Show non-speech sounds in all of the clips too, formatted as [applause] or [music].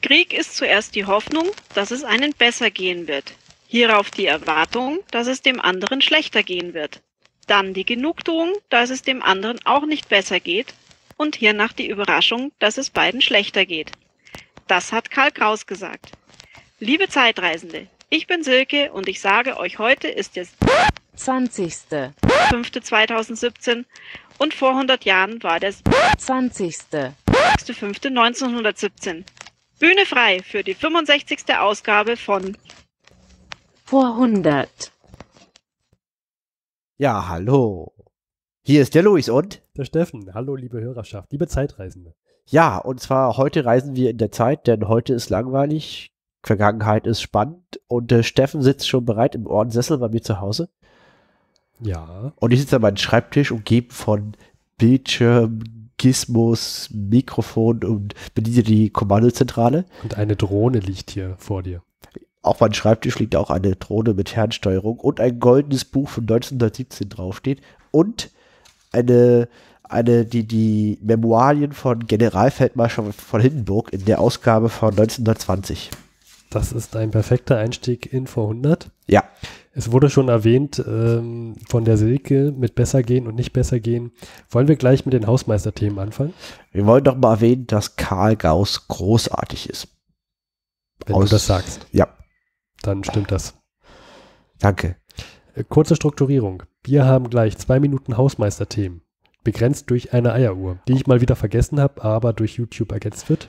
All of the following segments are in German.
Krieg ist zuerst die Hoffnung, dass es einem besser gehen wird, hierauf die Erwartung, dass es dem anderen schlechter gehen wird, dann die Genugtuung, dass es dem anderen auch nicht besser geht und hiernach die Überraschung, dass es beiden schlechter geht. Das hat Karl Kraus gesagt. Liebe Zeitreisende, ich bin Silke und ich sage euch, heute ist es 20. 5. 2017 und vor 100 Jahren war das 20. 5. 1917. Bühne frei für die 65. Ausgabe von Vorhundert. Ja, hallo. Hier ist der Luis und der Steffen. Hallo, liebe Hörerschaft, liebe Zeitreisende. Ja, und zwar heute reisen wir in der Zeit, denn heute ist langweilig, Vergangenheit ist spannend und äh, Steffen sitzt schon bereit im Ordensessel bei mir zu Hause. Ja. Und ich sitze an meinem Schreibtisch umgeben von Bildschirm, Gizmos, Mikrofon und bediene die Kommandozentrale. Und eine Drohne liegt hier vor dir. Auf meinem Schreibtisch liegt auch eine Drohne mit Herrensteuerung und ein goldenes Buch von 1917 draufsteht und eine, eine die, die Memoiren von Generalfeldmarschall von Hindenburg in der Ausgabe von 1920. Das ist ein perfekter Einstieg in vor 100. Ja. Es wurde schon erwähnt ähm, von der Silke mit besser gehen und nicht besser gehen. Wollen wir gleich mit den Hausmeisterthemen anfangen? Wir wollen doch mal erwähnen, dass Karl Gauss großartig ist. Wenn Aus, du das sagst. Ja. Dann stimmt das. Danke. Äh, kurze Strukturierung. Wir haben gleich zwei Minuten Hausmeisterthemen begrenzt durch eine Eieruhr, die ich mal wieder vergessen habe, aber durch YouTube ergänzt wird.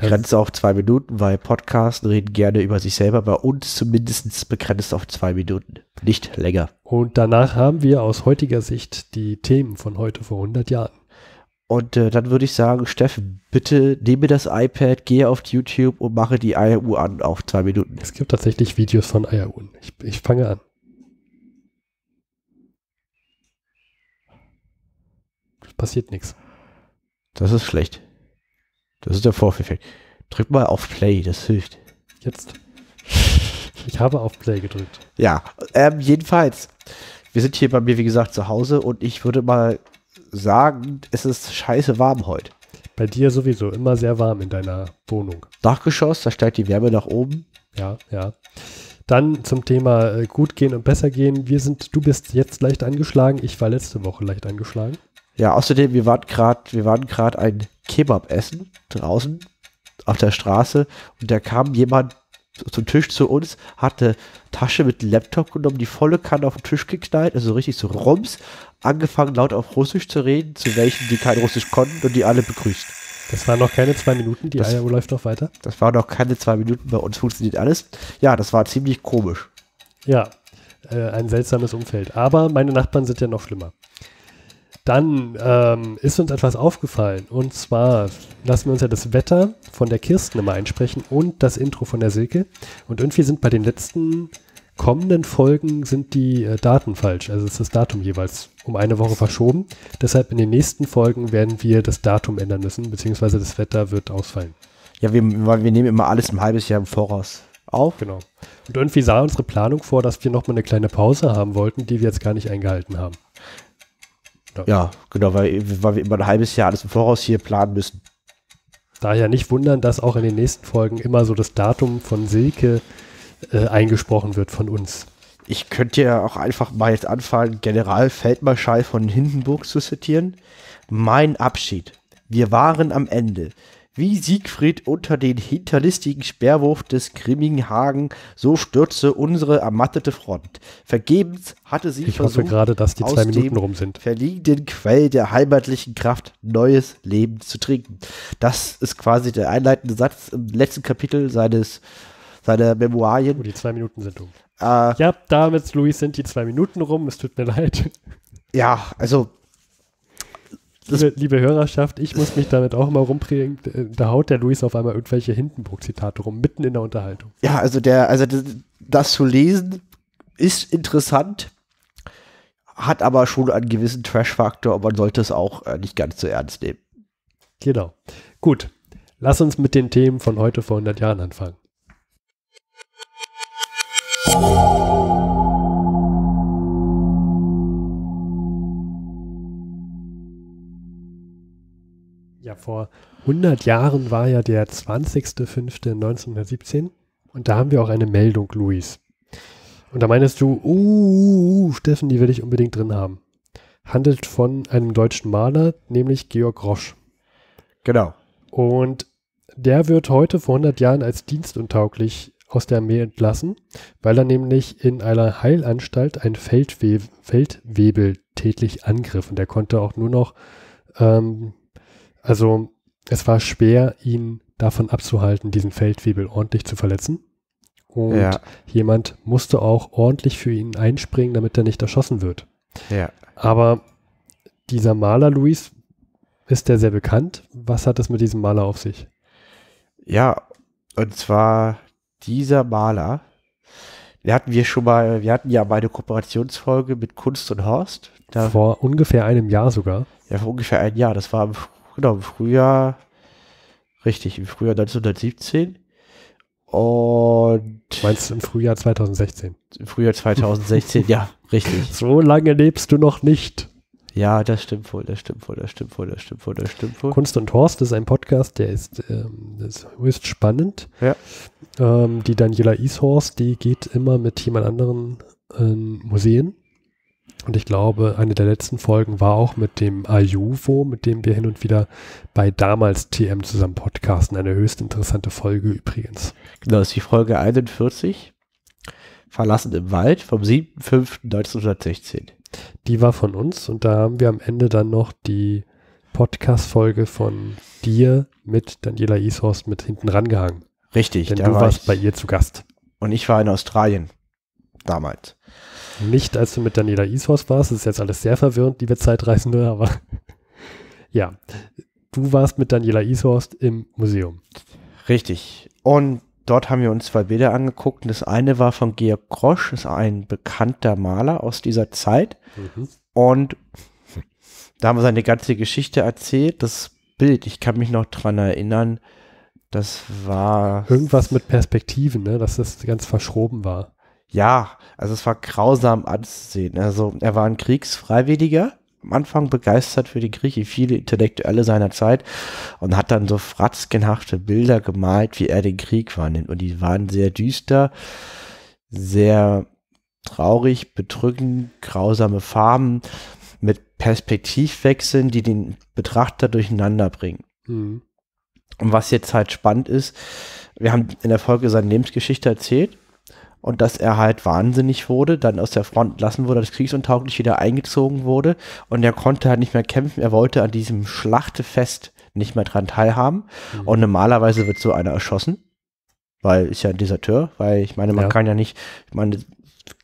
Begrenzt also- auf zwei Minuten, weil Podcasts reden gerne über sich selber, bei uns zumindest begrenzt auf zwei Minuten, nicht länger. Und danach haben wir aus heutiger Sicht die Themen von heute vor 100 Jahren. Und äh, dann würde ich sagen, Steffen, bitte nehme das iPad, gehe auf YouTube und mache die Eieruhr an auf zwei Minuten. Es gibt tatsächlich Videos von Eieruhren. Ich, ich fange an. Es passiert nichts. Das ist schlecht. Das ist der Vorführeffekt. Drück mal auf Play, das hilft. Jetzt. Ich habe auf Play gedrückt. Ja, ähm, jedenfalls. Wir sind hier bei mir, wie gesagt, zu Hause und ich würde mal sagen, es ist scheiße warm heute. Bei dir sowieso immer sehr warm in deiner Wohnung. Dachgeschoss, da steigt die Wärme nach oben. Ja, ja. Dann zum Thema äh, gut gehen und besser gehen. Wir sind, du bist jetzt leicht angeschlagen, ich war letzte Woche leicht angeschlagen. Ja, außerdem, wir waren gerade, wir waren gerade ein Kebab essen draußen auf der Straße und da kam jemand zum Tisch zu uns, hatte Tasche mit Laptop genommen, die volle Kanne auf den Tisch geknallt, also richtig so rums, angefangen laut auf Russisch zu reden, zu welchen die kein Russisch konnten und die alle begrüßt. Das waren noch keine zwei Minuten, die das, läuft noch weiter. Das waren noch keine zwei Minuten, bei uns funktioniert alles. Ja, das war ziemlich komisch. Ja, äh, ein seltsames Umfeld. Aber meine Nachbarn sind ja noch schlimmer. Dann ähm, ist uns etwas aufgefallen. Und zwar lassen wir uns ja das Wetter von der Kirsten immer einsprechen und das Intro von der Silke. Und irgendwie sind bei den letzten kommenden Folgen sind die äh, Daten falsch. Also ist das Datum jeweils um eine Woche verschoben. Deshalb in den nächsten Folgen werden wir das Datum ändern müssen, beziehungsweise das Wetter wird ausfallen. Ja, wir, wir nehmen immer alles ein halbes Jahr im Voraus auf. Genau. Und irgendwie sah unsere Planung vor, dass wir nochmal eine kleine Pause haben wollten, die wir jetzt gar nicht eingehalten haben. Ja, ja genau, weil, weil wir immer ein halbes Jahr alles im Voraus hier planen müssen. Daher nicht wundern, dass auch in den nächsten Folgen immer so das Datum von Silke äh, eingesprochen wird von uns. Ich könnte ja auch einfach mal jetzt anfangen, Generalfeldmarschall von Hindenburg zu zitieren. Mein Abschied. Wir waren am Ende. Wie Siegfried unter den hinterlistigen Speerwurf des grimmigen Hagen, so stürzte unsere ermattete Front. Vergebens hatte sie ich versucht, hoffe gerade, dass die zwei aus Minuten rum sind. verliegenden Quell der heimatlichen Kraft neues Leben zu trinken. Das ist quasi der einleitende Satz im letzten Kapitel seines seiner Memoiren. Oh, die zwei Minuten sind um. Äh, ja, damit, Luis, sind die zwei Minuten rum. Es tut mir leid. Ja, also Liebe, liebe, Hörerschaft, ich muss mich damit auch mal rumprägen. Äh, da haut der Luis auf einmal irgendwelche Hindenburg-Zitate rum, mitten in der Unterhaltung. Ja, also der, also das, das zu lesen ist interessant, hat aber schon einen gewissen Trash-Faktor, aber man sollte es auch äh, nicht ganz so ernst nehmen. Genau. Gut, lass uns mit den Themen von heute vor 100 Jahren anfangen. vor 100 Jahren war ja der 20.05.1917 und da haben wir auch eine Meldung, Luis. Und da meinst du, uh, uh, uh, Steffen, die will ich unbedingt drin haben. Handelt von einem deutschen Maler, nämlich Georg Rosch. Genau. Und der wird heute vor 100 Jahren als dienstuntauglich aus der Armee entlassen, weil er nämlich in einer Heilanstalt ein Feldwe Feldwebel tätlich angriff. Und er konnte auch nur noch ähm, also es war schwer, ihn davon abzuhalten, diesen Feldwebel ordentlich zu verletzen. Und ja. jemand musste auch ordentlich für ihn einspringen, damit er nicht erschossen wird. Ja. Aber dieser Maler Luis, ist der sehr bekannt? Was hat es mit diesem Maler auf sich? Ja, und zwar dieser Maler, wir hatten wir schon mal, wir hatten ja mal Kooperationsfolge mit Kunst und Horst. vor ungefähr einem Jahr sogar. Ja, vor ungefähr einem Jahr. Das war im genau, im Frühjahr, richtig, im Frühjahr 1917. Und. Meinst du im Frühjahr 2016? Im Frühjahr 2016, [laughs] ja, richtig. So lange lebst du noch nicht. Ja, das stimmt wohl, das stimmt wohl, das stimmt wohl, das stimmt wohl, das stimmt wohl. Kunst und Horst ist ein Podcast, der ist, ähm, höchst spannend. Ja. Ähm, die Daniela Ishorst, die geht immer mit jemand anderen in ähm, Museen und ich glaube, eine der letzten Folgen war auch mit dem Ayuvo, mit dem wir hin und wieder bei damals TM zusammen podcasten. Eine höchst interessante Folge übrigens. Genau, das ist die Folge 41. Verlassen im Wald vom 7.5.1916. Die war von uns und da haben wir am Ende dann noch die Podcast-Folge von dir mit Daniela Ishorst mit hinten rangehangen. Richtig. Denn du war warst ich. bei ihr zu Gast. Und ich war in Australien damals. Nicht, als du mit Daniela Ishorst warst. Das ist jetzt alles sehr verwirrend, liebe Zeitreisende, aber [laughs] ja. Du warst mit Daniela Ishorst im Museum. Richtig. Und dort haben wir uns zwei Bilder angeguckt. das eine war von Georg Grosch, ist ein bekannter Maler aus dieser Zeit. Mhm. Und da haben wir seine ganze Geschichte erzählt. Das Bild, ich kann mich noch daran erinnern, das war. Irgendwas mit Perspektiven, ne? dass das ganz verschroben war ja, also es war grausam anzusehen. Also er war ein Kriegsfreiwilliger, am Anfang begeistert für die Griechen, viele Intellektuelle seiner Zeit und hat dann so fratzgenhafte Bilder gemalt, wie er den Krieg wahrnimmt. Und die waren sehr düster, sehr traurig, bedrückend, grausame Farben mit Perspektivwechseln, die den Betrachter durcheinander bringen. Mhm. Und was jetzt halt spannend ist, wir haben in der Folge seine Lebensgeschichte erzählt und dass er halt wahnsinnig wurde, dann aus der Front lassen wurde, das kriegsuntauglich wieder eingezogen wurde und er konnte halt nicht mehr kämpfen, er wollte an diesem Schlachtefest nicht mehr dran teilhaben mhm. und normalerweise wird so einer erschossen, weil ist ja ein Deserteur, weil ich meine, man ja. kann ja nicht, ich meine,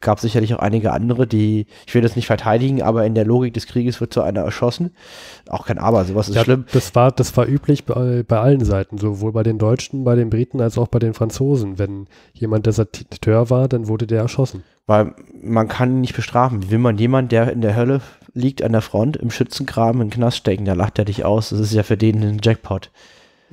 gab sicherlich auch einige andere, die, ich will das nicht verteidigen, aber in der Logik des Krieges wird so einer erschossen. Auch kein Aber, sowas ist ja, schlimm. Das war, das war üblich bei, bei allen Seiten, sowohl bei den Deutschen, bei den Briten als auch bei den Franzosen. Wenn jemand Deserteur war, dann wurde der erschossen. Weil man kann nicht bestrafen. Wie Will man jemanden, der in der Hölle liegt an der Front, im Schützengraben, im Knast stecken, da lacht er dich aus. Das ist ja für den ein Jackpot.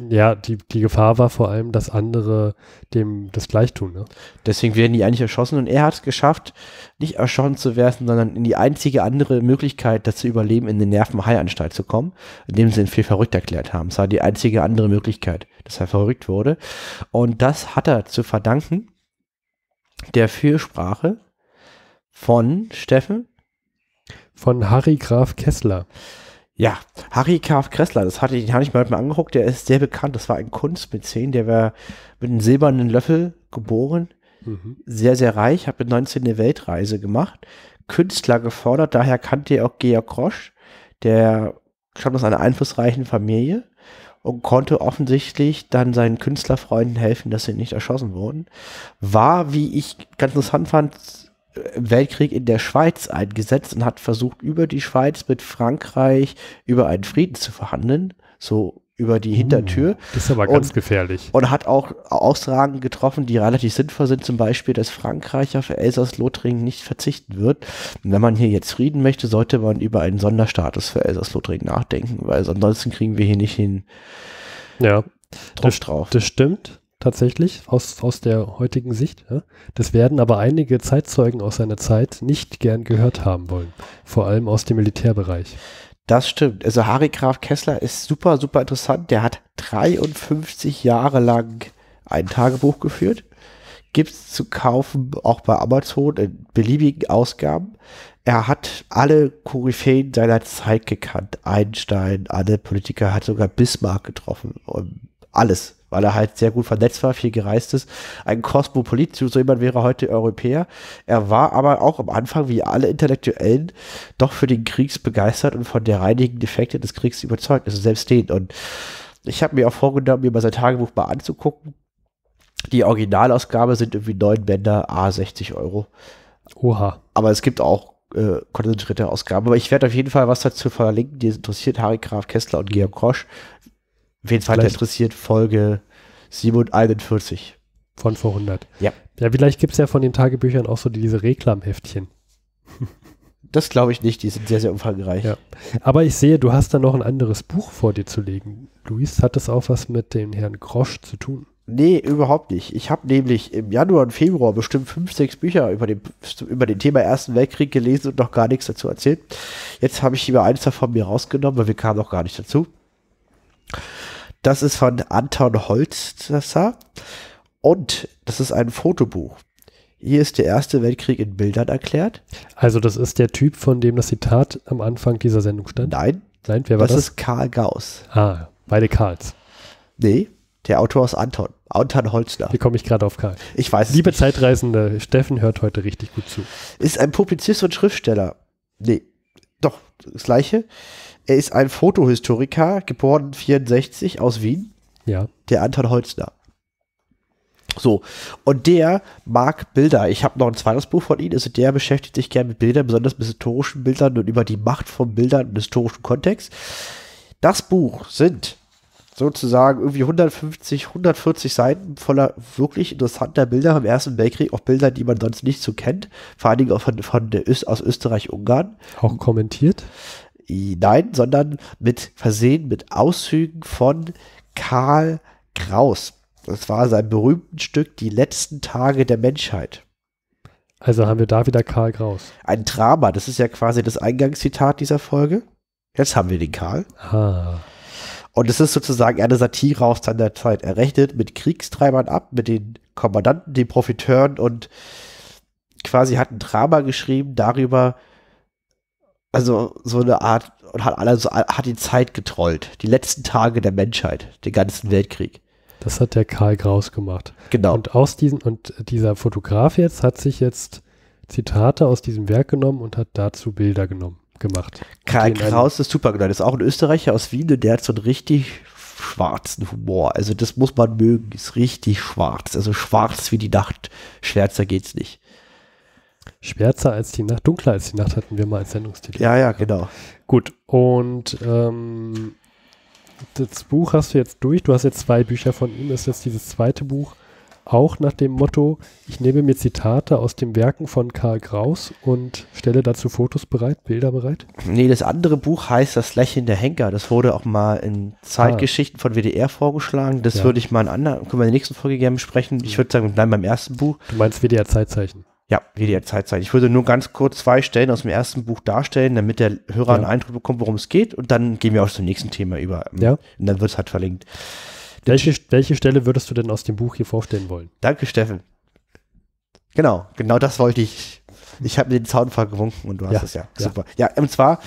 Ja, die, die Gefahr war vor allem, dass andere dem das gleich tun. Ne? Deswegen werden die eigentlich erschossen und er hat es geschafft, nicht erschossen zu werden, sondern in die einzige andere Möglichkeit, das zu überleben, in den Nervenheilanstalt zu kommen, indem sie ihn für verrückt erklärt haben. Es war die einzige andere Möglichkeit, dass er verrückt wurde. Und das hat er zu verdanken der Fürsprache von Steffen. Von Harry Graf Kessler. Ja, Harry K. Kressler, das hatte ich, den habe ich mir heute mal angeguckt, der ist sehr bekannt, das war ein Kunstmäzen, der war mit einem silbernen Löffel geboren, mhm. sehr, sehr reich, hat mit 19 eine Weltreise gemacht, Künstler gefordert, daher kannte er auch Georg Grosch, der stammt aus einer einflussreichen Familie und konnte offensichtlich dann seinen Künstlerfreunden helfen, dass sie nicht erschossen wurden. War, wie ich ganz interessant fand, Weltkrieg in der Schweiz eingesetzt und hat versucht, über die Schweiz mit Frankreich über einen Frieden zu verhandeln. So über die Hintertür. Hm, das ist aber ganz und, gefährlich. Und hat auch Aussagen getroffen, die relativ sinnvoll sind, zum Beispiel, dass Frankreich auf Elsass-Lothringen nicht verzichten wird. Und wenn man hier jetzt Frieden möchte, sollte man über einen Sonderstatus für Elsass-Lothringen nachdenken, weil ansonsten kriegen wir hier nicht hin. Ja. das, drauf. Das stimmt tatsächlich aus, aus der heutigen Sicht. Ja. Das werden aber einige Zeitzeugen aus seiner Zeit nicht gern gehört haben wollen, vor allem aus dem Militärbereich. Das stimmt. Also Harry Graf Kessler ist super, super interessant. Der hat 53 Jahre lang ein Tagebuch geführt. Gibt es zu kaufen, auch bei Amazon, in beliebigen Ausgaben. Er hat alle Koryphäen seiner Zeit gekannt. Einstein, alle Politiker, hat sogar Bismarck getroffen. Und alles weil er halt sehr gut vernetzt war, viel gereist ist. Ein Kosmopolit, so jemand wäre heute Europäer. Er war aber auch am Anfang, wie alle Intellektuellen, doch für den Kriegs begeistert und von der reinigen Defekte des Kriegs überzeugt, also selbst den. Und ich habe mir auch vorgenommen, mir mal sein Tagebuch mal anzugucken. Die Originalausgabe sind irgendwie neun Bänder, A 60 Euro. Oha. Aber es gibt auch äh, konzentrierte Ausgaben. Aber ich werde auf jeden Fall was dazu verlinken, die es interessiert, Harry Graf Kessler und Georg Krosch. Wen es weiter interessiert, Folge 741. Von vor 100. Ja. Ja, vielleicht gibt es ja von den Tagebüchern auch so diese Reklamheftchen. [laughs] Das glaube ich nicht, die sind sehr, sehr umfangreich. Ja. Aber ich sehe, du hast da noch ein anderes Buch vor dir zu legen. Luis, hat das auch was mit dem Herrn Grosch zu tun? Nee, überhaupt nicht. Ich habe nämlich im Januar und Februar bestimmt fünf, sechs Bücher über den, über den Thema Ersten Weltkrieg gelesen und noch gar nichts dazu erzählt. Jetzt habe ich lieber eins davon mir rausgenommen, weil wir kamen noch gar nicht dazu. Das ist von Anton Holzasser und das ist ein Fotobuch. Hier ist der Erste Weltkrieg in Bildern erklärt. Also das ist der Typ, von dem das Zitat am Anfang dieser Sendung stand? Nein. Nein, wer war das? Das ist Karl Gauss. Ah, beide Karls. Nee, der Autor ist Anton. Anton Holzner. Wie komme ich gerade auf Karl? Ich weiß Liebe nicht. Zeitreisende, Steffen hört heute richtig gut zu. Ist ein Publizist und Schriftsteller. Nee, doch, das gleiche. Er ist ein Fotohistoriker, geboren 64 aus Wien. Ja. Der Anton Holzner. So, und der mag Bilder. Ich habe noch ein zweites Buch von ihm, also der beschäftigt sich gerne mit Bildern, besonders mit historischen Bildern und über die Macht von Bildern im historischen Kontext. Das Buch sind sozusagen irgendwie 150, 140 Seiten voller wirklich interessanter Bilder im Ersten Weltkrieg, auch Bilder, die man sonst nicht so kennt, vor allen Dingen auch von, von Öst, aus Österreich-Ungarn. Auch kommentiert? Nein, sondern mit Versehen mit Auszügen von Karl Kraus. Das war sein berühmtes Stück Die letzten Tage der Menschheit. Also haben wir da wieder Karl Kraus. Ein Drama, das ist ja quasi das Eingangszitat dieser Folge. Jetzt haben wir den Karl. Ah. Und es ist sozusagen eine Satire aus seiner Zeit. Er rechnet mit Kriegstreibern ab, mit den Kommandanten, den Profiteuren und quasi hat ein Drama geschrieben darüber, also so eine Art, und hat, also, hat die Zeit getrollt. Die letzten Tage der Menschheit, den ganzen Weltkrieg. Das hat der Karl Graus gemacht. Genau. Und aus diesem, und dieser Fotograf jetzt hat sich jetzt Zitate aus diesem Werk genommen und hat dazu Bilder genommen, gemacht. Karl Kraus ist super genau. Das ist auch ein Österreicher aus Wien und der hat so einen richtig schwarzen Humor. Also das muss man mögen, ist richtig schwarz. Also schwarz wie die Nacht. Schwärzer geht's nicht. Schwärzer als die Nacht, dunkler als die Nacht hatten wir mal als Sendungstitel. Ja, ja, genau. Gut, und ähm, das Buch hast du jetzt durch. Du hast jetzt zwei Bücher von ihm. Das ist jetzt dieses zweite Buch auch nach dem Motto, ich nehme mir Zitate aus den Werken von Karl Graus und stelle dazu Fotos bereit, Bilder bereit? Nee, das andere Buch heißt Das Lächeln der Henker. Das wurde auch mal in Zeitgeschichten ah. von WDR vorgeschlagen. Das ja. würde ich mal in anderen, können wir in der nächsten Folge gerne besprechen. Ich mhm. würde sagen, wir bleiben beim ersten Buch. Du meinst WDR Zeitzeichen? Ja, wie die Zeit Mediazeitzeichen. Ich würde nur ganz kurz zwei Stellen aus dem ersten Buch darstellen, damit der Hörer ja. einen Eindruck bekommt, worum es geht. Und dann gehen wir auch zum nächsten Thema über. Ja. Und dann wird es halt verlinkt. Welche, welche Stelle würdest du denn aus dem Buch hier vorstellen wollen? Danke, Steffen. Genau, genau das wollte ich. Ich habe mir den Zaunfall gewunken und du hast ja, es ja. Super. Ja, und zwar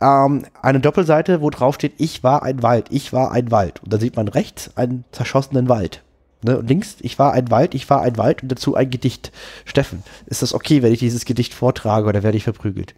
ähm, eine Doppelseite, wo drauf steht, ich war ein Wald, ich war ein Wald. Und da sieht man rechts einen zerschossenen Wald. Ne? Links, ich war ein Wald, ich war ein Wald und dazu ein Gedicht. Steffen, ist das okay, wenn ich dieses Gedicht vortrage oder werde ich verprügelt?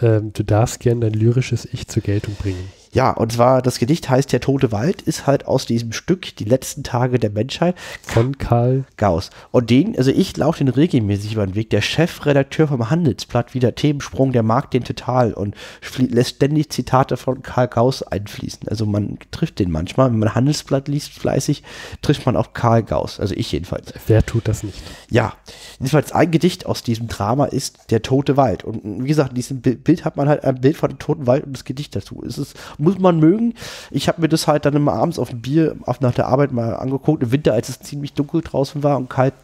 Ähm, du darfst gern dein lyrisches Ich zur Geltung bringen. Ja, und zwar das Gedicht heißt Der Tote Wald, ist halt aus diesem Stück Die letzten Tage der Menschheit von Karl Gauss. Und den, also ich laufe den regelmäßig über den Weg. Der Chefredakteur vom Handelsblatt, wieder Themensprung, der mag den total und lässt ständig Zitate von Karl Gauss einfließen. Also man trifft den manchmal. Wenn man Handelsblatt liest fleißig, trifft man auch Karl Gauss. Also ich jedenfalls. Wer tut das nicht? Ja, jedenfalls ein Gedicht aus diesem Drama ist Der Tote Wald. Und wie gesagt, in diesem Bild hat man halt ein Bild von dem Toten Wald und das Gedicht dazu. Es ist muss man mögen. Ich habe mir das halt dann immer abends auf dem Bier auf, nach der Arbeit mal angeguckt, im Winter, als es ziemlich dunkel draußen war und kalt.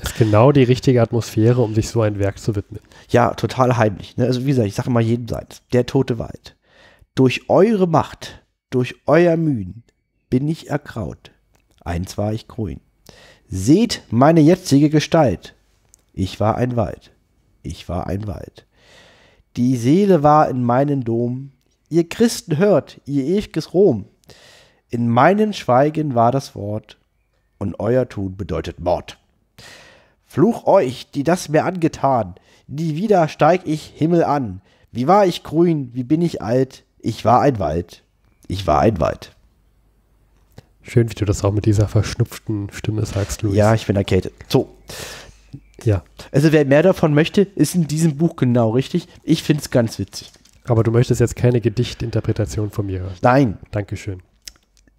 Das ist genau die richtige Atmosphäre, um sich so ein Werk zu widmen. Ja, total heimlich. Ne? Also wie gesagt, ich sage mal jedem seins. Der tote Wald. Durch eure Macht, durch euer Mühen bin ich erkraut. Eins war ich grün. Seht meine jetzige Gestalt. Ich war ein Wald. Ich war ein Wald. Die Seele war in meinen Dom, Ihr Christen hört, ihr ewiges Rom. In meinen Schweigen war das Wort, und euer Tun bedeutet Mord. Fluch euch, die das mir angetan, nie wieder steig ich Himmel an. Wie war ich grün, wie bin ich alt, ich war ein Wald, ich war ein Wald. Schön, wie du das auch mit dieser verschnupften Stimme sagst, Luis. Ja, ich bin erkältet. So. Ja. Also wer mehr davon möchte, ist in diesem Buch genau richtig. Ich finde es ganz witzig. Aber du möchtest jetzt keine Gedichtinterpretation von mir. Nein. Dankeschön.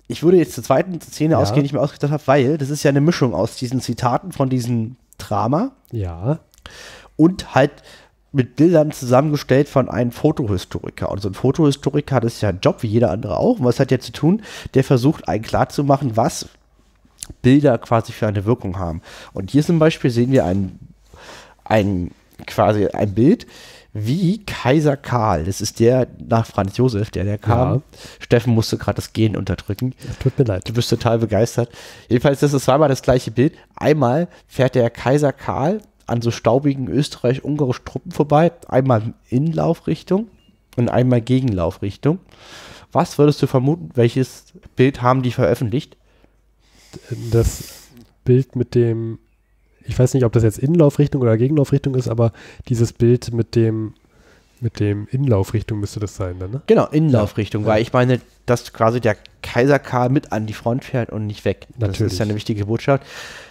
Ich würde jetzt zur zweiten Szene ja. ausgehen, die ich mir ausgedacht habe, weil das ist ja eine Mischung aus diesen Zitaten von diesem Drama. Ja. Und halt mit Bildern zusammengestellt von einem Fotohistoriker. Und so ein Fotohistoriker hat es ja einen Job wie jeder andere auch. Und was hat der zu tun? Der versucht, einen klarzumachen, was Bilder quasi für eine Wirkung haben. Und hier zum Beispiel sehen wir ein, ein quasi ein Bild, wie Kaiser Karl. Das ist der nach Franz Josef, der der kam. Ja. Steffen musste gerade das Gehen unterdrücken. Das tut mir leid. Du bist total begeistert. Jedenfalls, das ist zweimal das gleiche Bild. Einmal fährt der Kaiser Karl an so staubigen österreich-ungarischen Truppen vorbei. Einmal in Laufrichtung und einmal gegen Laufrichtung. Was würdest du vermuten, welches Bild haben die veröffentlicht? Das Bild mit dem ich weiß nicht, ob das jetzt Innenlaufrichtung oder Gegenlaufrichtung ist, aber dieses Bild mit dem mit dem Innenlaufrichtung müsste das sein, dann, ne? Genau, Innenlaufrichtung, ja. weil ich meine, dass quasi der Kaiser Karl mit an die Front fährt und nicht weg. Natürlich. Das ist ja eine wichtige Botschaft.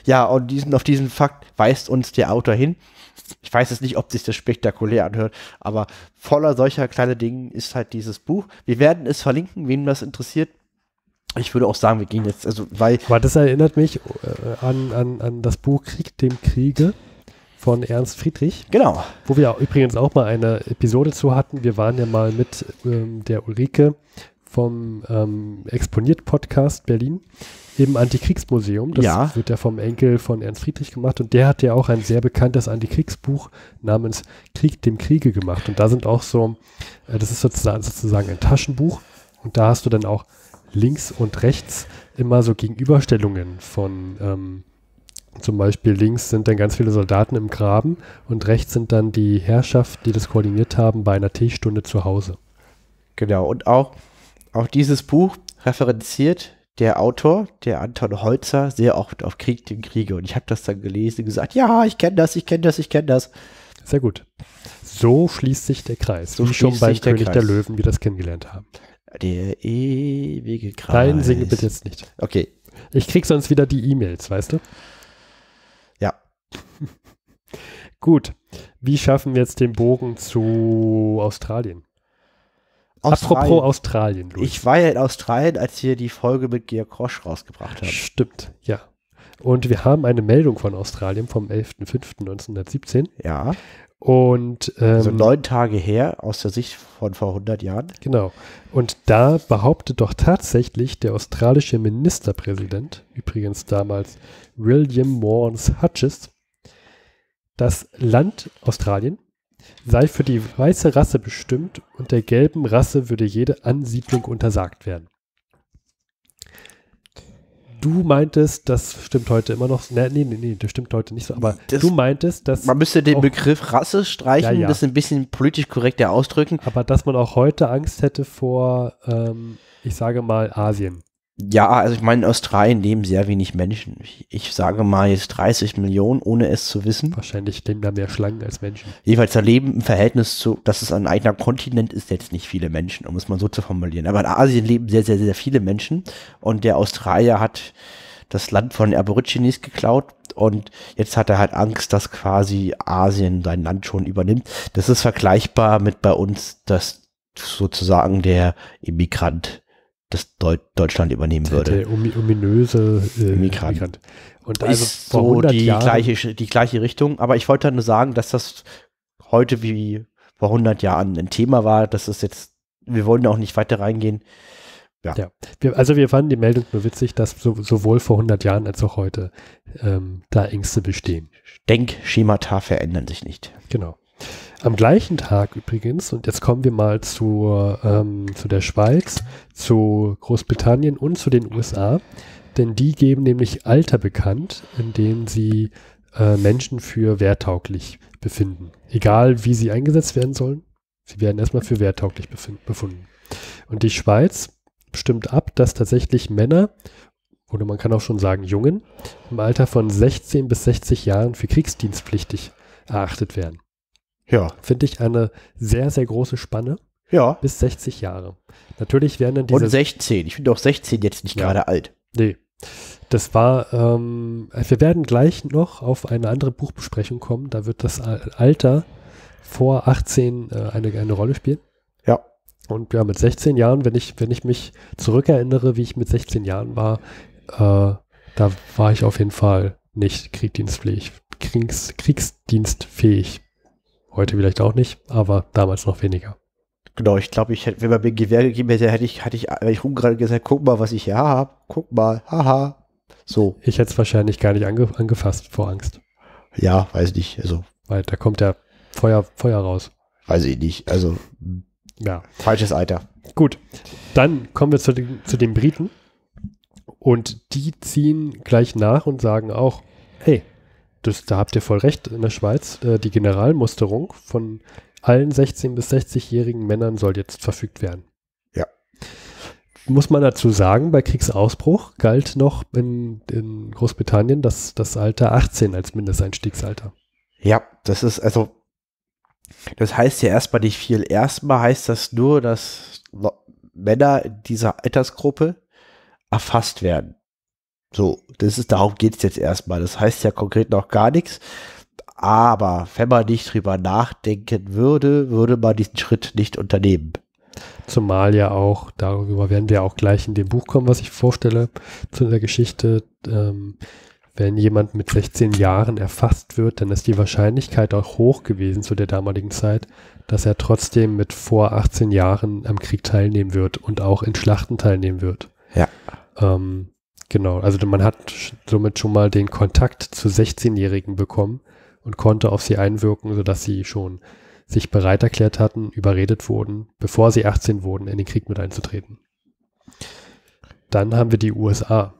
Ja, und diesen, auf diesen Fakt weist uns der Autor hin. Ich weiß jetzt nicht, ob sich das spektakulär anhört, aber voller solcher kleiner Dingen ist halt dieses Buch. Wir werden es verlinken, wem das interessiert ich würde auch sagen, wir gehen jetzt, also weil. Aber das erinnert mich äh, an, an, an das Buch Krieg dem Kriege von Ernst Friedrich. Genau. Wo wir übrigens auch mal eine Episode zu hatten. Wir waren ja mal mit ähm, der Ulrike vom ähm, Exponiert-Podcast Berlin im Antikriegsmuseum. Das ja. wird ja vom Enkel von Ernst Friedrich gemacht und der hat ja auch ein sehr bekanntes Antikriegsbuch namens Krieg dem Kriege gemacht. Und da sind auch so, äh, das ist sozusagen, sozusagen ein Taschenbuch und da hast du dann auch links und rechts immer so Gegenüberstellungen von ähm, zum Beispiel links sind dann ganz viele Soldaten im Graben und rechts sind dann die Herrschaft, die das koordiniert haben, bei einer Teestunde zu Hause. Genau, und auch, auch dieses Buch referenziert der Autor, der Anton Holzer, sehr oft auf Krieg den Kriege. Und ich habe das dann gelesen und gesagt, ja, ich kenne das, ich kenne das, ich kenne das. Sehr gut. So schließt sich der Kreis, so wie schon bei König der, der Löwen wir das kennengelernt haben. Der ewige Kreis. Nein, singe bitte jetzt nicht. Okay. Ich krieg sonst wieder die E-Mails, weißt du? Ja. [laughs] Gut. Wie schaffen wir jetzt den Bogen zu Australien? Australien. Apropos Australien, Louis. Ich war ja in Australien, als wir die Folge mit Georg Krosch rausgebracht haben. Stimmt, ja. Und wir haben eine Meldung von Australien vom 11.05.1917. Ja. Und ähm, also neun Tage her aus der Sicht von vor 100 Jahren. Genau. Und da behauptet doch tatsächlich der australische Ministerpräsident, übrigens damals William Morns Hutches, das Land Australien sei für die weiße Rasse bestimmt und der gelben Rasse würde jede Ansiedlung untersagt werden du meintest, das stimmt heute immer noch. Ne, nee, nee, nee, das stimmt heute nicht so. Aber das, du meintest, dass. Man müsste den auch, Begriff Rasse streichen, ja, ja. das ein bisschen politisch korrekter ausdrücken. Aber dass man auch heute Angst hätte vor, ähm, ich sage mal, Asien. Ja, also ich meine, in Australien leben sehr wenig Menschen. Ich, ich, sage mal jetzt 30 Millionen, ohne es zu wissen. Wahrscheinlich leben da mehr Schlangen als Menschen. Jeweils da leben im Verhältnis zu, dass es ein eigener Kontinent ist, jetzt nicht viele Menschen, um es mal so zu formulieren. Aber in Asien leben sehr, sehr, sehr viele Menschen. Und der Australier hat das Land von Aborigines geklaut und jetzt hat er halt Angst, dass quasi Asien sein Land schon übernimmt. Das ist vergleichbar mit bei uns, dass sozusagen der Immigrant das Deut Deutschland übernehmen der, würde. Der ominöse äh, Migrant. Migrant. Und also ist so die gleiche, die gleiche Richtung. Aber ich wollte halt nur sagen, dass das heute wie vor 100 Jahren ein Thema war. Das ist jetzt, wir wollen auch nicht weiter reingehen. Ja. ja. Wir, also wir fanden die Meldung nur witzig, dass so, sowohl vor 100 Jahren als auch heute ähm, da Ängste bestehen. Denkschemata verändern sich nicht. Genau. Am gleichen Tag übrigens, und jetzt kommen wir mal zu, ähm, zu der Schweiz, zu Großbritannien und zu den USA, denn die geben nämlich Alter bekannt, in dem sie äh, Menschen für wehrtauglich befinden. Egal wie sie eingesetzt werden sollen, sie werden erstmal für wehrtauglich befunden. Und die Schweiz stimmt ab, dass tatsächlich Männer oder man kann auch schon sagen Jungen im Alter von 16 bis 60 Jahren für kriegsdienstpflichtig erachtet werden. Ja. Finde ich eine sehr, sehr große Spanne. Ja. Bis 60 Jahre. Natürlich werden dann diese. Und 16. Ich bin doch 16 jetzt nicht ja. gerade alt. Nee. Das war, ähm, wir werden gleich noch auf eine andere Buchbesprechung kommen. Da wird das Alter vor 18 äh, eine, eine Rolle spielen. Ja. Und ja, mit 16 Jahren, wenn ich, wenn ich mich zurückerinnere, wie ich mit 16 Jahren war, äh, da war ich auf jeden Fall nicht kriegsdienstfähig, kriegs, kriegsdienstfähig. Heute vielleicht auch nicht, aber damals noch weniger. Genau, ich glaube, ich hätte, wenn man mir ein Gewehr gegeben hätte, hätte ich, hätte ich, wenn ich gerade gesagt, guck mal, was ich hier habe, guck mal, haha. So. Ich hätte es wahrscheinlich gar nicht ange, angefasst vor Angst. Ja, weiß nicht. Also. Weil da kommt ja Feuer, Feuer raus. Weiß ich nicht. Also. Ja. Falsches Alter. Gut. Dann kommen wir zu den, zu den Briten. Und die ziehen gleich nach und sagen auch, hey, das, da habt ihr voll recht, in der Schweiz, äh, die Generalmusterung von allen 16- bis 60-jährigen Männern soll jetzt verfügt werden. Ja. Muss man dazu sagen, bei Kriegsausbruch galt noch in, in Großbritannien das, das Alter 18 als Mindesteinstiegsalter. Ja, das ist also, das heißt ja erstmal nicht viel. Erstmal heißt das nur, dass Männer in dieser Altersgruppe erfasst werden. So, das ist, darum geht es jetzt erstmal. Das heißt ja konkret noch gar nichts. Aber wenn man nicht drüber nachdenken würde, würde man diesen Schritt nicht unternehmen. Zumal ja auch, darüber werden wir auch gleich in dem Buch kommen, was ich vorstelle, zu der Geschichte, ähm, wenn jemand mit 16 Jahren erfasst wird, dann ist die Wahrscheinlichkeit auch hoch gewesen zu der damaligen Zeit, dass er trotzdem mit vor 18 Jahren am Krieg teilnehmen wird und auch in Schlachten teilnehmen wird. Ja. Ähm, Genau, also man hat somit schon mal den Kontakt zu 16-Jährigen bekommen und konnte auf sie einwirken, sodass sie schon sich bereit erklärt hatten, überredet wurden, bevor sie 18 wurden, in den Krieg mit einzutreten. Dann haben wir die USA.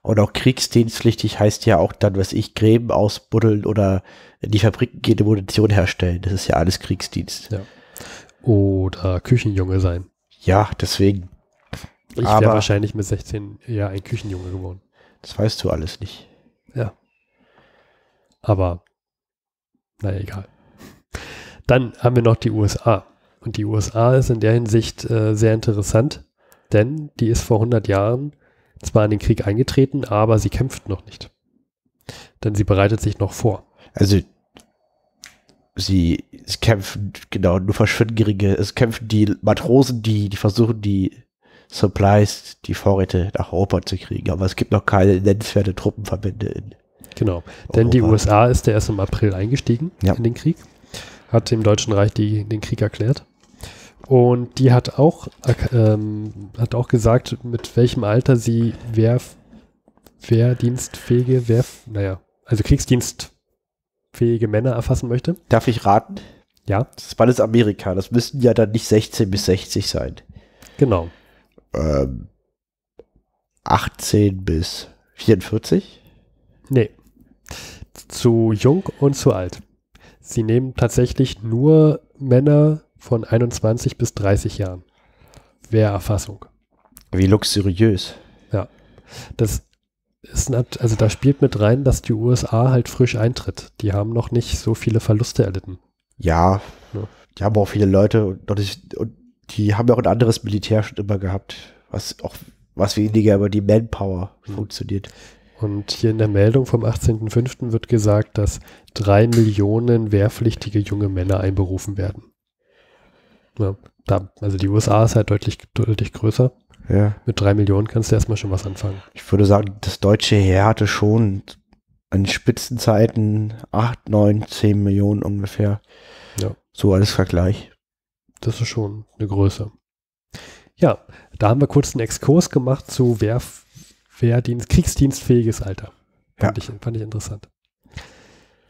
Und auch kriegsdienstpflichtig heißt ja auch dann, was ich, Gräben ausbuddeln oder in die Fabriken gehende Munition herstellen. Das ist ja alles Kriegsdienst. Ja. Oder Küchenjunge sein. Ja, deswegen. Ich wäre wahrscheinlich mit 16 ja ein Küchenjunge geworden. Das weißt du alles nicht. Ja. Aber, naja, egal. Dann haben wir noch die USA. Und die USA ist in der Hinsicht äh, sehr interessant, denn die ist vor 100 Jahren zwar in den Krieg eingetreten, aber sie kämpft noch nicht. Denn sie bereitet sich noch vor. Also sie, sie kämpfen, genau, nur verschwindgeringe. Es kämpfen die Matrosen, die, die versuchen, die Supplies, die Vorräte nach Europa zu kriegen. Aber es gibt noch keine nennenswerte Truppenverbände in. Genau, denn die USA ist ja erst im April eingestiegen ja. in den Krieg, hat dem Deutschen Reich die, den Krieg erklärt. Und die hat auch, ähm, hat auch gesagt, mit welchem Alter sie Wehr, Wehrdienstfähige, Wehr, naja, also Kriegsdienstfähige Männer erfassen möchte. Darf ich raten? Ja. Das ist alles Amerika. Das müssten ja dann nicht 16 bis 60 sein. Genau äh, 18 bis 44? Nee. Zu jung und zu alt. Sie nehmen tatsächlich nur Männer von 21 bis 30 Jahren. Wäre Erfassung. Wie luxuriös. Ja. Das ist, also da spielt mit rein, dass die USA halt frisch eintritt. Die haben noch nicht so viele Verluste erlitten. Ja. ja. Die haben auch viele Leute und, und die haben ja auch ein anderes Militär schon immer gehabt, was auch was weniger über die Manpower mhm. funktioniert. Und hier in der Meldung vom 18.05. wird gesagt, dass drei Millionen wehrpflichtige junge Männer einberufen werden. Ja, da, also die USA ist halt deutlich, deutlich größer. Ja. Mit drei Millionen kannst du erstmal schon was anfangen. Ich würde sagen, das deutsche Heer hatte schon an Spitzenzeiten acht, neun, zehn Millionen ungefähr. Ja. So alles Vergleich. Das ist schon eine Größe. Ja, da haben wir kurz einen Exkurs gemacht zu Wehr, Wehrdienst, kriegsdienstfähiges Alter. Fand, ja. ich, fand ich interessant.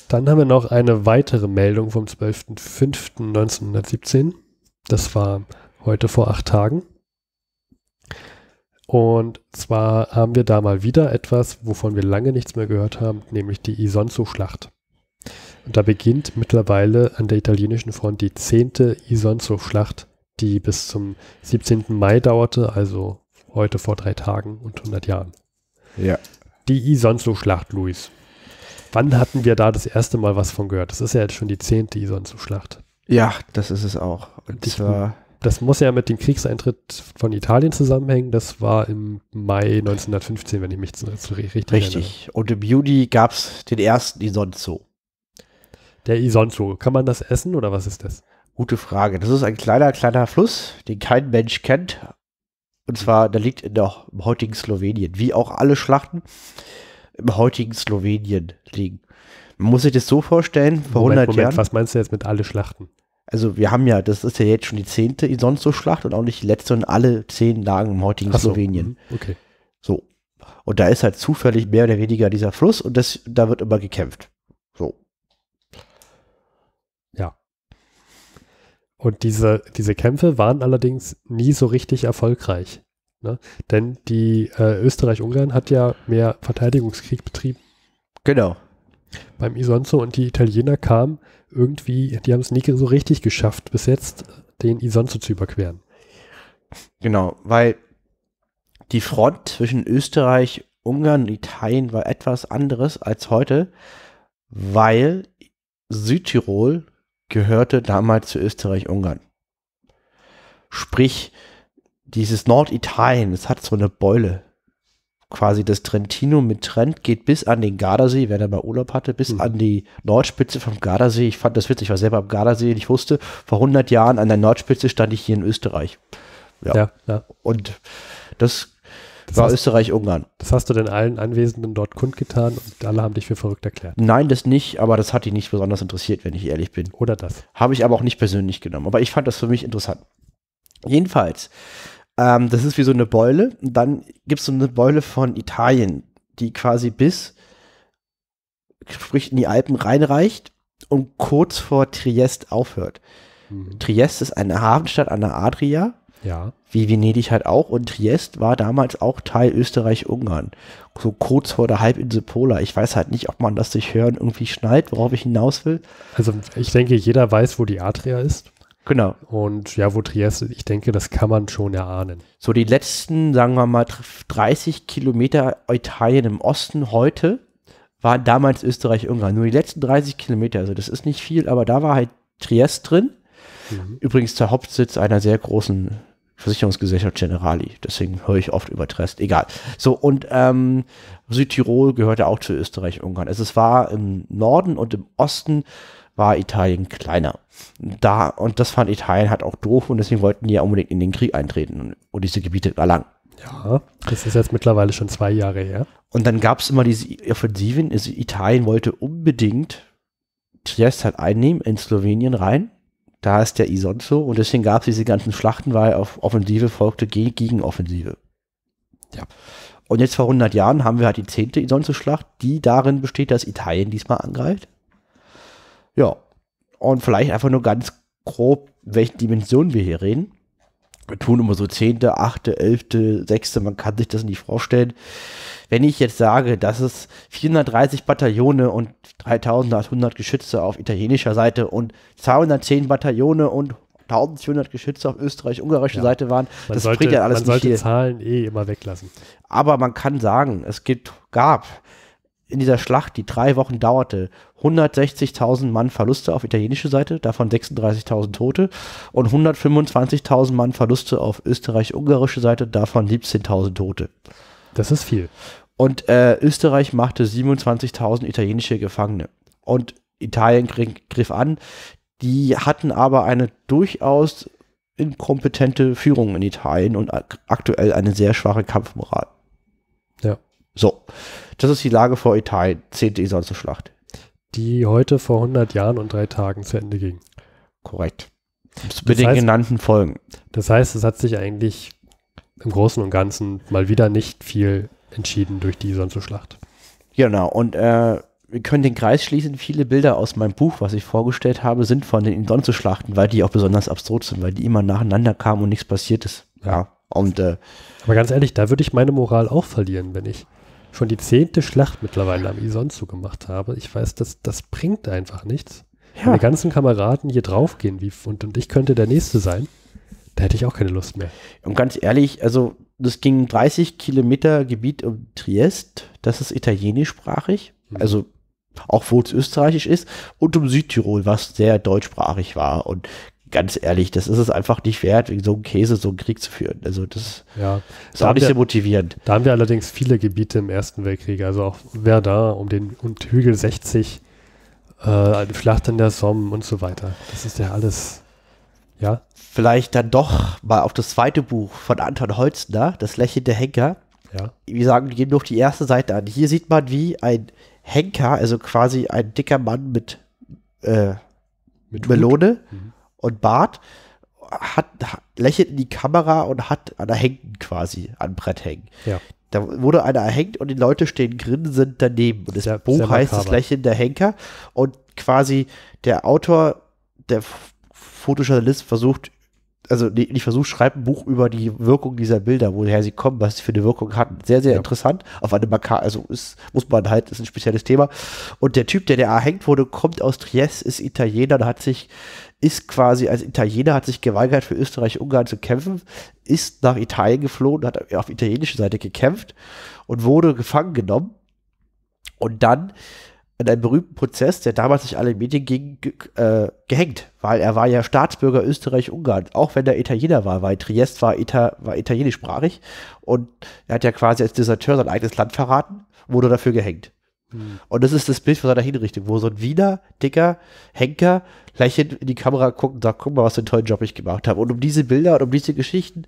Dann haben wir noch eine weitere Meldung vom 12.05.1917. Das war heute vor acht Tagen. Und zwar haben wir da mal wieder etwas, wovon wir lange nichts mehr gehört haben, nämlich die Isonzo-Schlacht. Und da beginnt mittlerweile an der italienischen Front die 10. Isonzo-Schlacht, die bis zum 17. Mai dauerte, also heute vor drei Tagen und 100 Jahren. Ja. Die Isonzo-Schlacht, Luis. Wann hatten wir da das erste Mal was von gehört? Das ist ja jetzt schon die 10. Isonzo-Schlacht. Ja, das ist es auch. Und ich, zwar das muss ja mit dem Kriegseintritt von Italien zusammenhängen. Das war im Mai 1915, wenn ich mich richtig, richtig erinnere. Richtig. Und im Juni gab es den ersten Isonzo. Der Isonzo. Kann man das essen oder was ist das? Gute Frage. Das ist ein kleiner, kleiner Fluss, den kein Mensch kennt. Und zwar, der liegt in der heutigen Slowenien. Wie auch alle Schlachten im heutigen Slowenien liegen. Man muss sich das so vorstellen, Moment, vor 100 Moment, Jahren. Was meinst du jetzt mit alle Schlachten? Also wir haben ja, das ist ja jetzt schon die zehnte Isonzo-Schlacht und auch nicht die letzte und alle zehn lagen im heutigen so. Slowenien. Mhm, okay. So. Und da ist halt zufällig mehr oder weniger dieser Fluss und das, da wird immer gekämpft. Und diese, diese Kämpfe waren allerdings nie so richtig erfolgreich. Ne? Denn die äh, Österreich-Ungarn hat ja mehr Verteidigungskrieg betrieben. Genau. Beim Isonzo und die Italiener kamen irgendwie, die haben es nie so richtig geschafft, bis jetzt den Isonzo zu überqueren. Genau, weil die Front zwischen Österreich, Ungarn und Italien war etwas anderes als heute, weil Südtirol gehörte damals zu Österreich-Ungarn. Sprich, dieses Norditalien, es hat so eine Beule. Quasi das Trentino mit Trent geht bis an den Gardasee, wer da mal Urlaub hatte, bis mhm. an die Nordspitze vom Gardasee. Ich fand das witzig, ich war selber am Gardasee und ich wusste, vor 100 Jahren an der Nordspitze stand ich hier in Österreich. Ja. ja, ja. Und das das war Österreich-Ungarn. Das hast du denn allen Anwesenden dort kundgetan und alle haben dich für verrückt erklärt? Nein, das nicht, aber das hat dich nicht besonders interessiert, wenn ich ehrlich bin. Oder das. Habe ich aber auch nicht persönlich genommen, aber ich fand das für mich interessant. Jedenfalls, ähm, das ist wie so eine Beule. Und dann gibt es so eine Beule von Italien, die quasi bis, sprich in die Alpen reinreicht und kurz vor Triest aufhört. Mhm. Triest ist eine Hafenstadt an der Adria ja. Wie Venedig halt auch und Triest war damals auch Teil Österreich-Ungarn. So kurz vor der Halbinsel Pola. Ich weiß halt nicht, ob man das durch Hören irgendwie schnallt, worauf ich hinaus will. Also ich denke, jeder weiß, wo die Adria ist. Genau. Und ja, wo Triest, ich denke, das kann man schon erahnen. So die letzten, sagen wir mal, 30 Kilometer Italien im Osten heute waren damals Österreich-Ungarn. Nur die letzten 30 Kilometer, also das ist nicht viel, aber da war halt Triest drin. Mhm. Übrigens der Hauptsitz einer sehr großen Versicherungsgesellschaft Generali. Deswegen höre ich oft über Trest. Egal. So, und ähm, Südtirol gehörte auch zu Österreich-Ungarn. Also es war im Norden und im Osten war Italien kleiner. Da, und das fand Italien halt auch doof und deswegen wollten die ja unbedingt in den Krieg eintreten und, und diese Gebiete erlangen. Ja, das ist jetzt mittlerweile schon zwei Jahre her. Und dann gab es immer diese Offensiven. Also Italien wollte unbedingt Triest halt einnehmen, in Slowenien rein, da ist der Isonzo und deswegen gab es diese ganzen Schlachten, weil auf Offensive folgte Ge Gegenoffensive. Ja. Und jetzt vor 100 Jahren haben wir halt die 10. Isonzo-Schlacht, die darin besteht, dass Italien diesmal angreift. Ja. Und vielleicht einfach nur ganz grob, welche Dimensionen wir hier reden tun immer so zehnte, achte, elfte, sechste. man kann sich das nicht vorstellen. Wenn ich jetzt sage, dass es 430 Bataillone und 3800 Geschütze auf italienischer Seite und 210 Bataillone und 1400 Geschütze auf österreich-ungarischer ja. Seite waren, man das sollte, bringt ja alles man nicht sollte viel. Zahlen eh immer weglassen. Aber man kann sagen, es gibt, gab in dieser Schlacht, die drei Wochen dauerte, 160.000 Mann Verluste auf italienische Seite, davon 36.000 Tote und 125.000 Mann Verluste auf österreich-ungarische Seite, davon 17.000 Tote. Das ist viel. Und äh, Österreich machte 27.000 italienische Gefangene. Und Italien griff an. Die hatten aber eine durchaus inkompetente Führung in Italien und aktuell eine sehr schwache Kampfmoral. So, das ist die Lage vor Italien, 10. Isonzo-Schlacht. Die heute vor 100 Jahren und drei Tagen zu Ende ging. Korrekt. Mit den genannten Folgen. Das heißt, es hat sich eigentlich im Großen und Ganzen mal wieder nicht viel entschieden durch die Isonzo-Schlacht. Genau, und äh, wir können den Kreis schließen. Viele Bilder aus meinem Buch, was ich vorgestellt habe, sind von den Isonzo-Schlachten, weil die auch besonders abstrus sind, weil die immer nacheinander kamen und nichts passiert ist. Ja. ja. Und, äh, Aber ganz ehrlich, da würde ich meine Moral auch verlieren, wenn ich schon die zehnte Schlacht mittlerweile am Ison zugemacht habe. Ich weiß, das, das bringt einfach nichts. Ja. Meine ganzen Kameraden hier draufgehen wie, und, und ich könnte der Nächste sein. Da hätte ich auch keine Lust mehr. Und ganz ehrlich, also das ging 30 Kilometer Gebiet um Triest. Das ist italienischsprachig. Mhm. Also auch wo es österreichisch ist, und um Südtirol, was sehr deutschsprachig war. Und ganz ehrlich, das ist es einfach nicht wert, wegen so einem Käse so einen Krieg zu führen. Also das ja, ist da auch nicht wir, sehr motivierend. Da haben wir allerdings viele Gebiete im Ersten Weltkrieg, also auch Verdun um den und Hügel 60, äh, in der Somme und so weiter. Das ist ja alles, ja. Vielleicht dann doch mal auf das zweite Buch von Anton Holzner, Das Lächeln der Henker. Ja. Wir sagen, wir geben doch die erste Seite an. Hier sieht man, wie ein Henker, also quasi ein dicker Mann mit, äh, mit Melone, mhm und Bart hat, lächelt in die Kamera und hat an der Hängen quasi, an Brett hängen. Ja. Da wurde einer erhängt und die Leute stehen grinsend daneben. Und das sehr, Buch sehr heißt Das Lächeln der Henker. Und quasi der Autor, der Fotojournalist versucht, also nicht versucht, schreibt ein Buch über die Wirkung dieser Bilder, woher sie kommen, was sie für eine Wirkung hatten. Sehr, sehr ja. interessant. Auf eine Makar, also ist, muss man halt, ist ein spezielles Thema. Und der Typ, der da erhängt wurde, kommt aus Trieste, ist Italiener und hat sich ist quasi als Italiener, hat sich geweigert, für Österreich-Ungarn zu kämpfen, ist nach Italien geflohen, hat auf italienischer Seite gekämpft und wurde gefangen genommen und dann in einem berühmten Prozess, der damals sich alle Medien ging, äh, gehängt, weil er war ja Staatsbürger Österreich-Ungarn, auch wenn er Italiener war, weil Triest war, Ita war italienischsprachig und er hat ja quasi als Deserteur sein eigenes Land verraten, wurde dafür gehängt. Mhm. Und das ist das Bild von seiner Hinrichtung, wo so ein Wiener, dicker Henker gleich in die Kamera guckt und sagt, guck mal, was für einen tollen Job ich gemacht habe. Und um diese Bilder und um diese Geschichten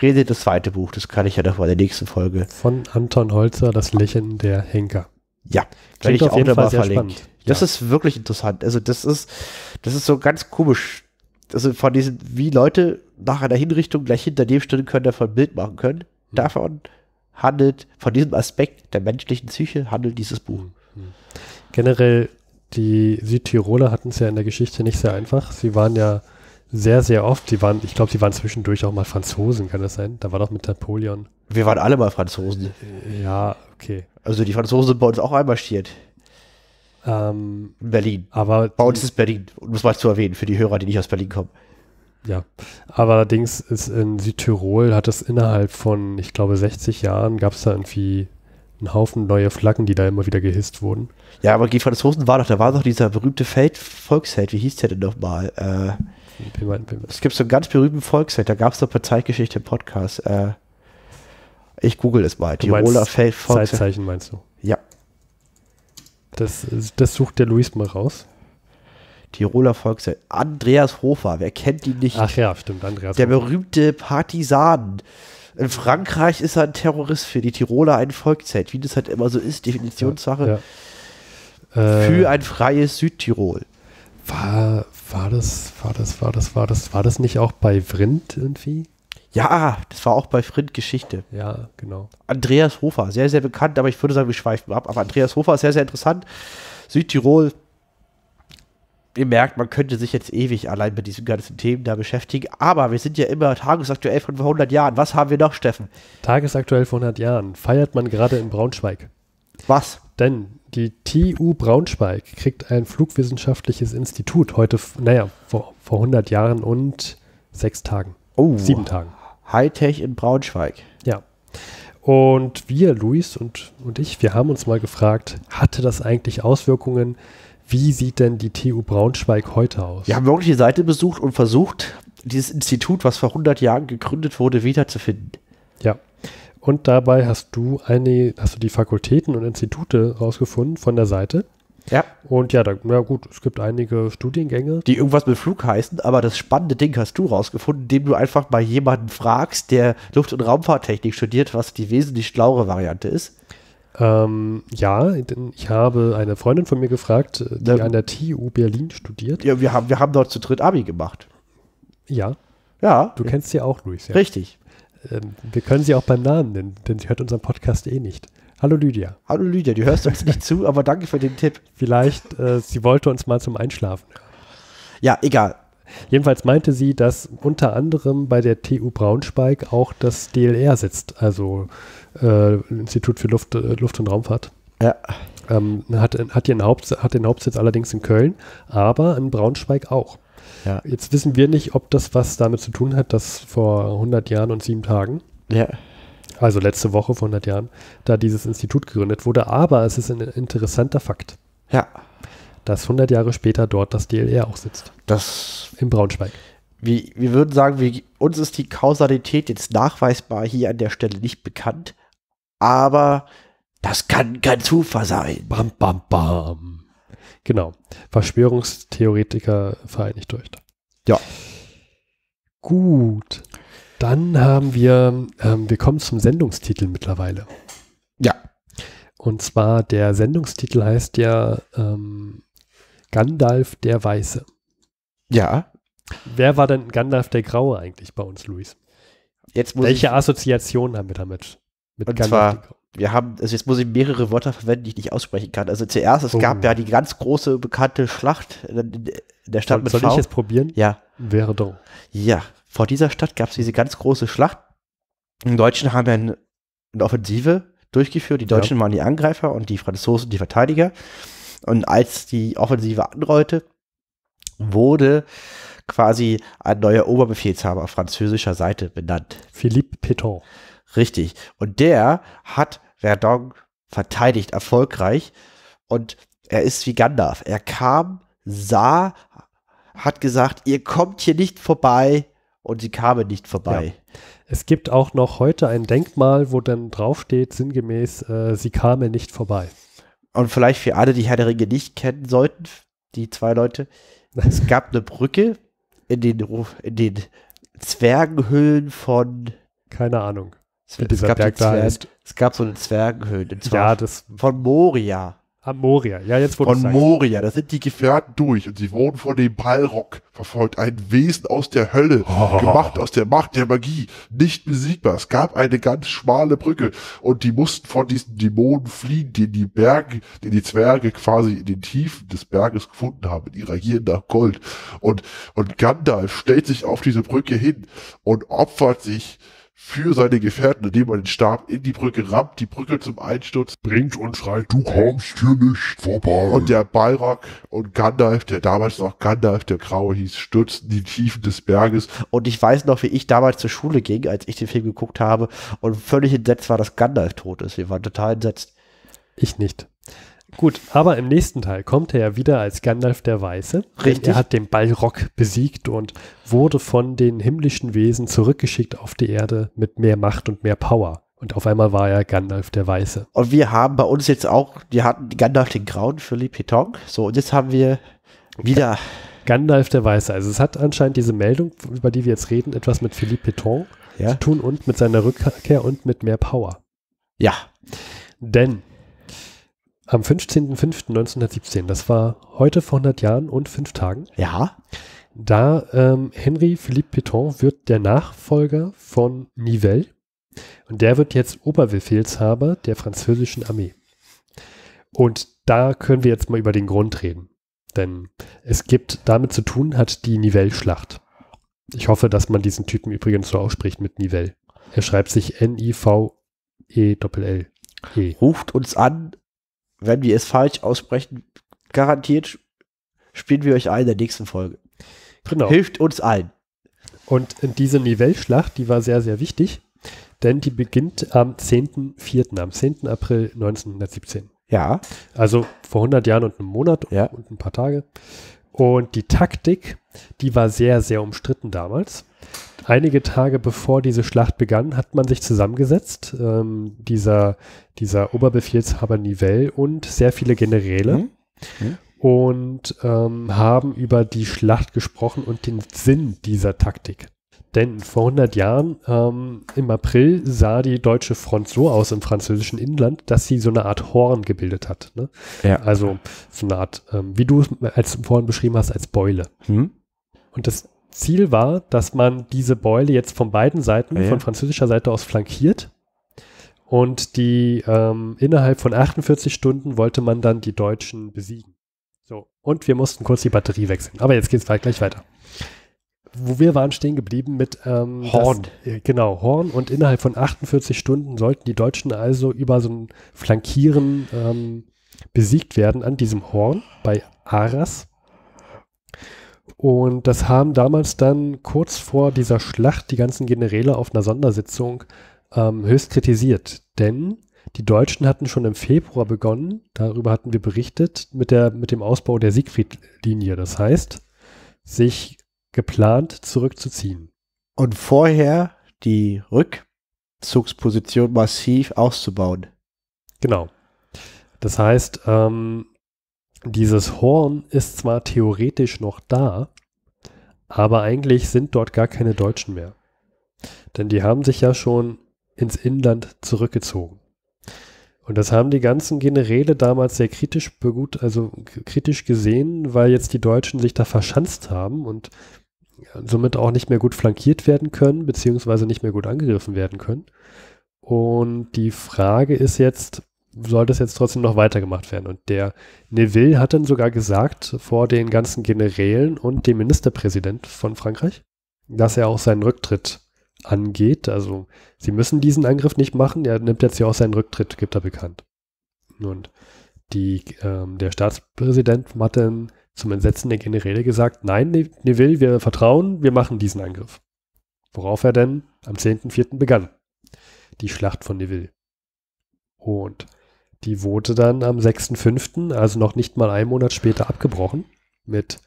redet das zweite Buch, das kann ich ja noch mal in der nächsten Folge. Von Anton Holzer, Das Lächeln der Henker. Ja, werde ich auf auch jeden Fall sehr Spannend. Das ja. ist wirklich interessant. Also das ist, das ist so ganz komisch. Also von diesen, wie Leute nach einer Hinrichtung gleich hinter dem stehen können, davon ein Bild machen können. Mhm. Davon handelt, von diesem Aspekt der menschlichen Psyche handelt dieses Buch. Hm, hm. Generell, die Südtiroler hatten es ja in der Geschichte nicht sehr einfach. Sie waren ja sehr, sehr oft, sie waren, ich glaube, sie waren zwischendurch auch mal Franzosen, kann das sein? Da war doch mit Napoleon. Wir waren alle mal Franzosen. Äh, ja, okay. Also die Franzosen sind bei uns auch einmarschiert. Ähm, Berlin. Aber bei uns ist Berlin, um es mal zu erwähnen, für die Hörer, die nicht aus Berlin kommen. Ja, aber allerdings ist in Südtirol hat es innerhalb von, ich glaube, 60 Jahren gab es da irgendwie einen Haufen neue Flaggen, die da immer wieder gehisst wurden. Ja, aber G. Franz Rosen war doch, da war doch dieser berühmte Feld, Volksheld, wie hieß der denn nochmal? Äh, Pimmern, Pimmern. Es gibt so einen ganz berühmten Volksheld, da gab es doch Zeitgeschichte im Podcast. Äh, ich google es mal. Tiroler Feld, Volksheld. Zeitzeichen meinst du? Ja. Das, das sucht der Luis mal raus. Tiroler Volksheld. Andreas Hofer, wer kennt ihn nicht? Ach ja, stimmt, Andreas. Der Hofer. berühmte Partisan. In Frankreich ist er ein Terrorist für die Tiroler ein Volksheld, wie das halt immer so ist, Definitionssache. Ja, ja. Äh, für ein freies Südtirol. War, war das, war das, war das, war das, war das nicht auch bei Vrind irgendwie? Ja, das war auch bei Frind Geschichte. Ja, genau. Andreas Hofer, sehr, sehr bekannt, aber ich würde sagen, wir schweifen ab. Aber Andreas Hofer ist sehr, sehr interessant. Südtirol, ihr merkt, man könnte sich jetzt ewig allein mit diesen ganzen Themen da beschäftigen, aber wir sind ja immer tagesaktuell von 100 Jahren. Was haben wir noch, Steffen? Tagesaktuell von 100 Jahren feiert man gerade in Braunschweig. Was? Denn die TU Braunschweig kriegt ein flugwissenschaftliches Institut heute, naja, vor, vor 100 Jahren und sechs Tagen. Oh. Sieben Tagen. Hightech in Braunschweig. Ja. Und wir, Luis und, und ich, wir haben uns mal gefragt, hatte das eigentlich Auswirkungen, wie sieht denn die TU Braunschweig heute aus? Wir haben wirklich die Seite besucht und versucht, dieses Institut, was vor 100 Jahren gegründet wurde, wiederzufinden. Ja. Und dabei hast du eine, hast du die Fakultäten und Institute rausgefunden von der Seite. Ja. Und ja, da, na gut, es gibt einige Studiengänge. Die irgendwas mit Flug heißen, aber das spannende Ding hast du rausgefunden, indem du einfach mal jemanden fragst, der Luft- und Raumfahrttechnik studiert, was die wesentlich schlauere Variante ist. Ähm, ja, denn ich habe eine Freundin von mir gefragt, äh, die ja. an der TU Berlin studiert. Ja, wir haben, wir haben dort zu dritt Abi gemacht. Ja. Ja. Du kennst sie auch, Luis. Ja. Richtig. Ähm, wir können sie auch beim Namen nennen, denn sie hört unseren Podcast eh nicht. Hallo Lydia. Hallo Lydia, du hörst uns [laughs] nicht zu, aber danke für den Tipp. Vielleicht, äh, sie wollte uns mal zum Einschlafen. Ja, egal. Jedenfalls meinte sie, dass unter anderem bei der TU Braunschweig auch das DLR sitzt, also äh, Institut für Luft, äh, Luft und Raumfahrt. Ja. Ähm, hat, hat, den Hauptsitz, hat den Hauptsitz allerdings in Köln, aber in Braunschweig auch. Ja. Jetzt wissen wir nicht, ob das was damit zu tun hat, dass vor 100 Jahren und sieben Tagen, ja. also letzte Woche vor 100 Jahren, da dieses Institut gegründet wurde. Aber es ist ein interessanter Fakt. Ja. Dass 100 Jahre später dort das DLR auch sitzt. Das. Im Braunschweig. Wie, wir würden sagen, wir, uns ist die Kausalität jetzt nachweisbar hier an der Stelle nicht bekannt aber das kann kein Zufall sein. Bam, bam, bam. Genau. Verschwörungstheoretiker vereinigt durch. Ja. Gut. Dann haben wir, ähm, wir kommen zum Sendungstitel mittlerweile. Ja. Und zwar der Sendungstitel heißt ja ähm, Gandalf der Weiße. Ja. Wer war denn Gandalf der Graue eigentlich bei uns, Luis? Welche Assoziation haben wir damit? Mit und zwar, wir haben, also jetzt muss ich mehrere Wörter verwenden, die ich nicht aussprechen kann. Also zuerst, es oh. gab ja die ganz große bekannte Schlacht in der Stadt soll, mit Soll v. ich jetzt probieren? Ja. Verdun. Ja, vor dieser Stadt gab es diese ganz große Schlacht. Die Deutschen haben ja eine, Offensive durchgeführt. Die Deutschen ja. waren die Angreifer und die Franzosen die Verteidiger. Und als die Offensive anrollte, wurde quasi ein neuer Oberbefehlshaber auf französischer Seite benannt. Philippe Pétain. Richtig. Und der hat Verdun verteidigt, erfolgreich. Und er ist wie Gandalf. Er kam, sah, hat gesagt, ihr kommt hier nicht vorbei. Und sie kamen nicht vorbei. Ja. Es gibt auch noch heute ein Denkmal, wo dann draufsteht, sinngemäß, äh, sie kamen nicht vorbei. Und vielleicht für alle, die Herr der Ringe nicht kennen sollten, die zwei Leute, es [laughs] gab eine Brücke in den, in den Zwergenhöhlen von. Keine Ahnung. Es, es gab, Berg da ist. es gab so eine Zwergenhöhle. Ja, das von Moria. Am Moria, ja, jetzt wurde Von Moria, da sind die Gefährten durch und sie wurden von dem Balrog verfolgt. Ein Wesen aus der Hölle, oh. gemacht aus der Macht der Magie, nicht besiegbar. Es gab eine ganz schmale Brücke und die mussten von diesen Dämonen fliehen, die die Berge, die die Zwerge quasi in den Tiefen des Berges gefunden haben, in ihrer Gier nach Gold. Und, und Gandalf stellt sich auf diese Brücke hin und opfert sich für seine Gefährten, indem er den Stab in die Brücke rammt, die Brücke zum Einsturz bringt und schreit, du kommst hier nicht vorbei. Und der Balrog und Gandalf, der damals noch Gandalf der Graue hieß, stürzt in die Tiefen des Berges. Und ich weiß noch, wie ich damals zur Schule ging, als ich den Film geguckt habe und völlig entsetzt war, dass Gandalf tot ist. Wir waren total entsetzt. Ich nicht. Gut, aber im nächsten Teil kommt er ja wieder als Gandalf der Weiße. Richtig. Er hat den Balrog besiegt und wurde von den himmlischen Wesen zurückgeschickt auf die Erde mit mehr Macht und mehr Power. Und auf einmal war er Gandalf der Weiße. Und wir haben bei uns jetzt auch, wir hatten Gandalf den Grauen für Petong. So, und jetzt haben wir wieder. Gandalf der Weiße. Also es hat anscheinend diese Meldung, über die wir jetzt reden, etwas mit Philippe Peton ja. zu tun und mit seiner Rückkehr und mit mehr Power. Ja. Denn am 15.05.1917, das war heute vor 100 Jahren und fünf Tagen. Ja. Da ähm, Henry Philippe Pétain wird der Nachfolger von Nivelle und der wird jetzt Oberbefehlshaber der französischen Armee. Und da können wir jetzt mal über den Grund reden. Denn es gibt damit zu tun, hat die Nivelle-Schlacht. Ich hoffe, dass man diesen Typen übrigens so ausspricht mit Nivelle. Er schreibt sich N-I-V-E-L-L. -L. E. Ruft uns an, wenn wir es falsch aussprechen, garantiert spielen wir euch ein in der nächsten Folge. Genau. Hilft uns allen. Und diese Nivellschlacht, die war sehr, sehr wichtig, denn die beginnt am 10.04., am 10. April 1917. Ja. Also vor 100 Jahren und einem Monat ja. und ein paar Tage. Und die Taktik, die war sehr, sehr umstritten damals einige Tage bevor diese Schlacht begann, hat man sich zusammengesetzt, ähm, dieser, dieser Oberbefehlshaber Nivelle und sehr viele Generäle. Mhm. Mhm. Und ähm, haben über die Schlacht gesprochen und den Sinn dieser Taktik. Denn vor 100 Jahren, ähm, im April, sah die deutsche Front so aus im französischen Inland, dass sie so eine Art Horn gebildet hat. Ne? Ja. Also so eine Art, ähm, wie du es vorhin beschrieben hast, als Beule. Hm. Und das Ziel war, dass man diese Beule jetzt von beiden Seiten, ah, ja. von französischer Seite aus flankiert. Und die ähm, innerhalb von 48 Stunden wollte man dann die Deutschen besiegen. So, und wir mussten kurz die Batterie wechseln. Aber jetzt geht es gleich weiter. Wo wir waren stehen geblieben mit ähm, Horn. Das, äh, genau, Horn. Und innerhalb von 48 Stunden sollten die Deutschen also über so ein Flankieren ähm, besiegt werden an diesem Horn bei Arras. Und das haben damals dann kurz vor dieser Schlacht die ganzen Generäle auf einer Sondersitzung ähm, höchst kritisiert. Denn die Deutschen hatten schon im Februar begonnen, darüber hatten wir berichtet, mit, der, mit dem Ausbau der Siegfried-Linie. Das heißt, sich geplant zurückzuziehen. Und vorher die Rückzugsposition massiv auszubauen. Genau. Das heißt, ähm, dieses Horn ist zwar theoretisch noch da, aber eigentlich sind dort gar keine Deutschen mehr. Denn die haben sich ja schon ins Inland zurückgezogen. Und das haben die ganzen Generäle damals sehr kritisch begut, also kritisch gesehen, weil jetzt die Deutschen sich da verschanzt haben und somit auch nicht mehr gut flankiert werden können, beziehungsweise nicht mehr gut angegriffen werden können. Und die Frage ist jetzt, soll das jetzt trotzdem noch weitergemacht werden. Und der Neville hat dann sogar gesagt vor den ganzen Generälen und dem Ministerpräsident von Frankreich, dass er auch seinen Rücktritt angeht. Also sie müssen diesen Angriff nicht machen. Er nimmt jetzt ja auch seinen Rücktritt, gibt er bekannt. Und die, ähm, der Staatspräsident hat dann zum Entsetzen der Generäle gesagt, nein, ne-, Neville, wir vertrauen, wir machen diesen Angriff. Worauf er denn am 10.04. begann. Die Schlacht von Neville. Und die wurde dann am 6.5., also noch nicht mal einen Monat später, abgebrochen mit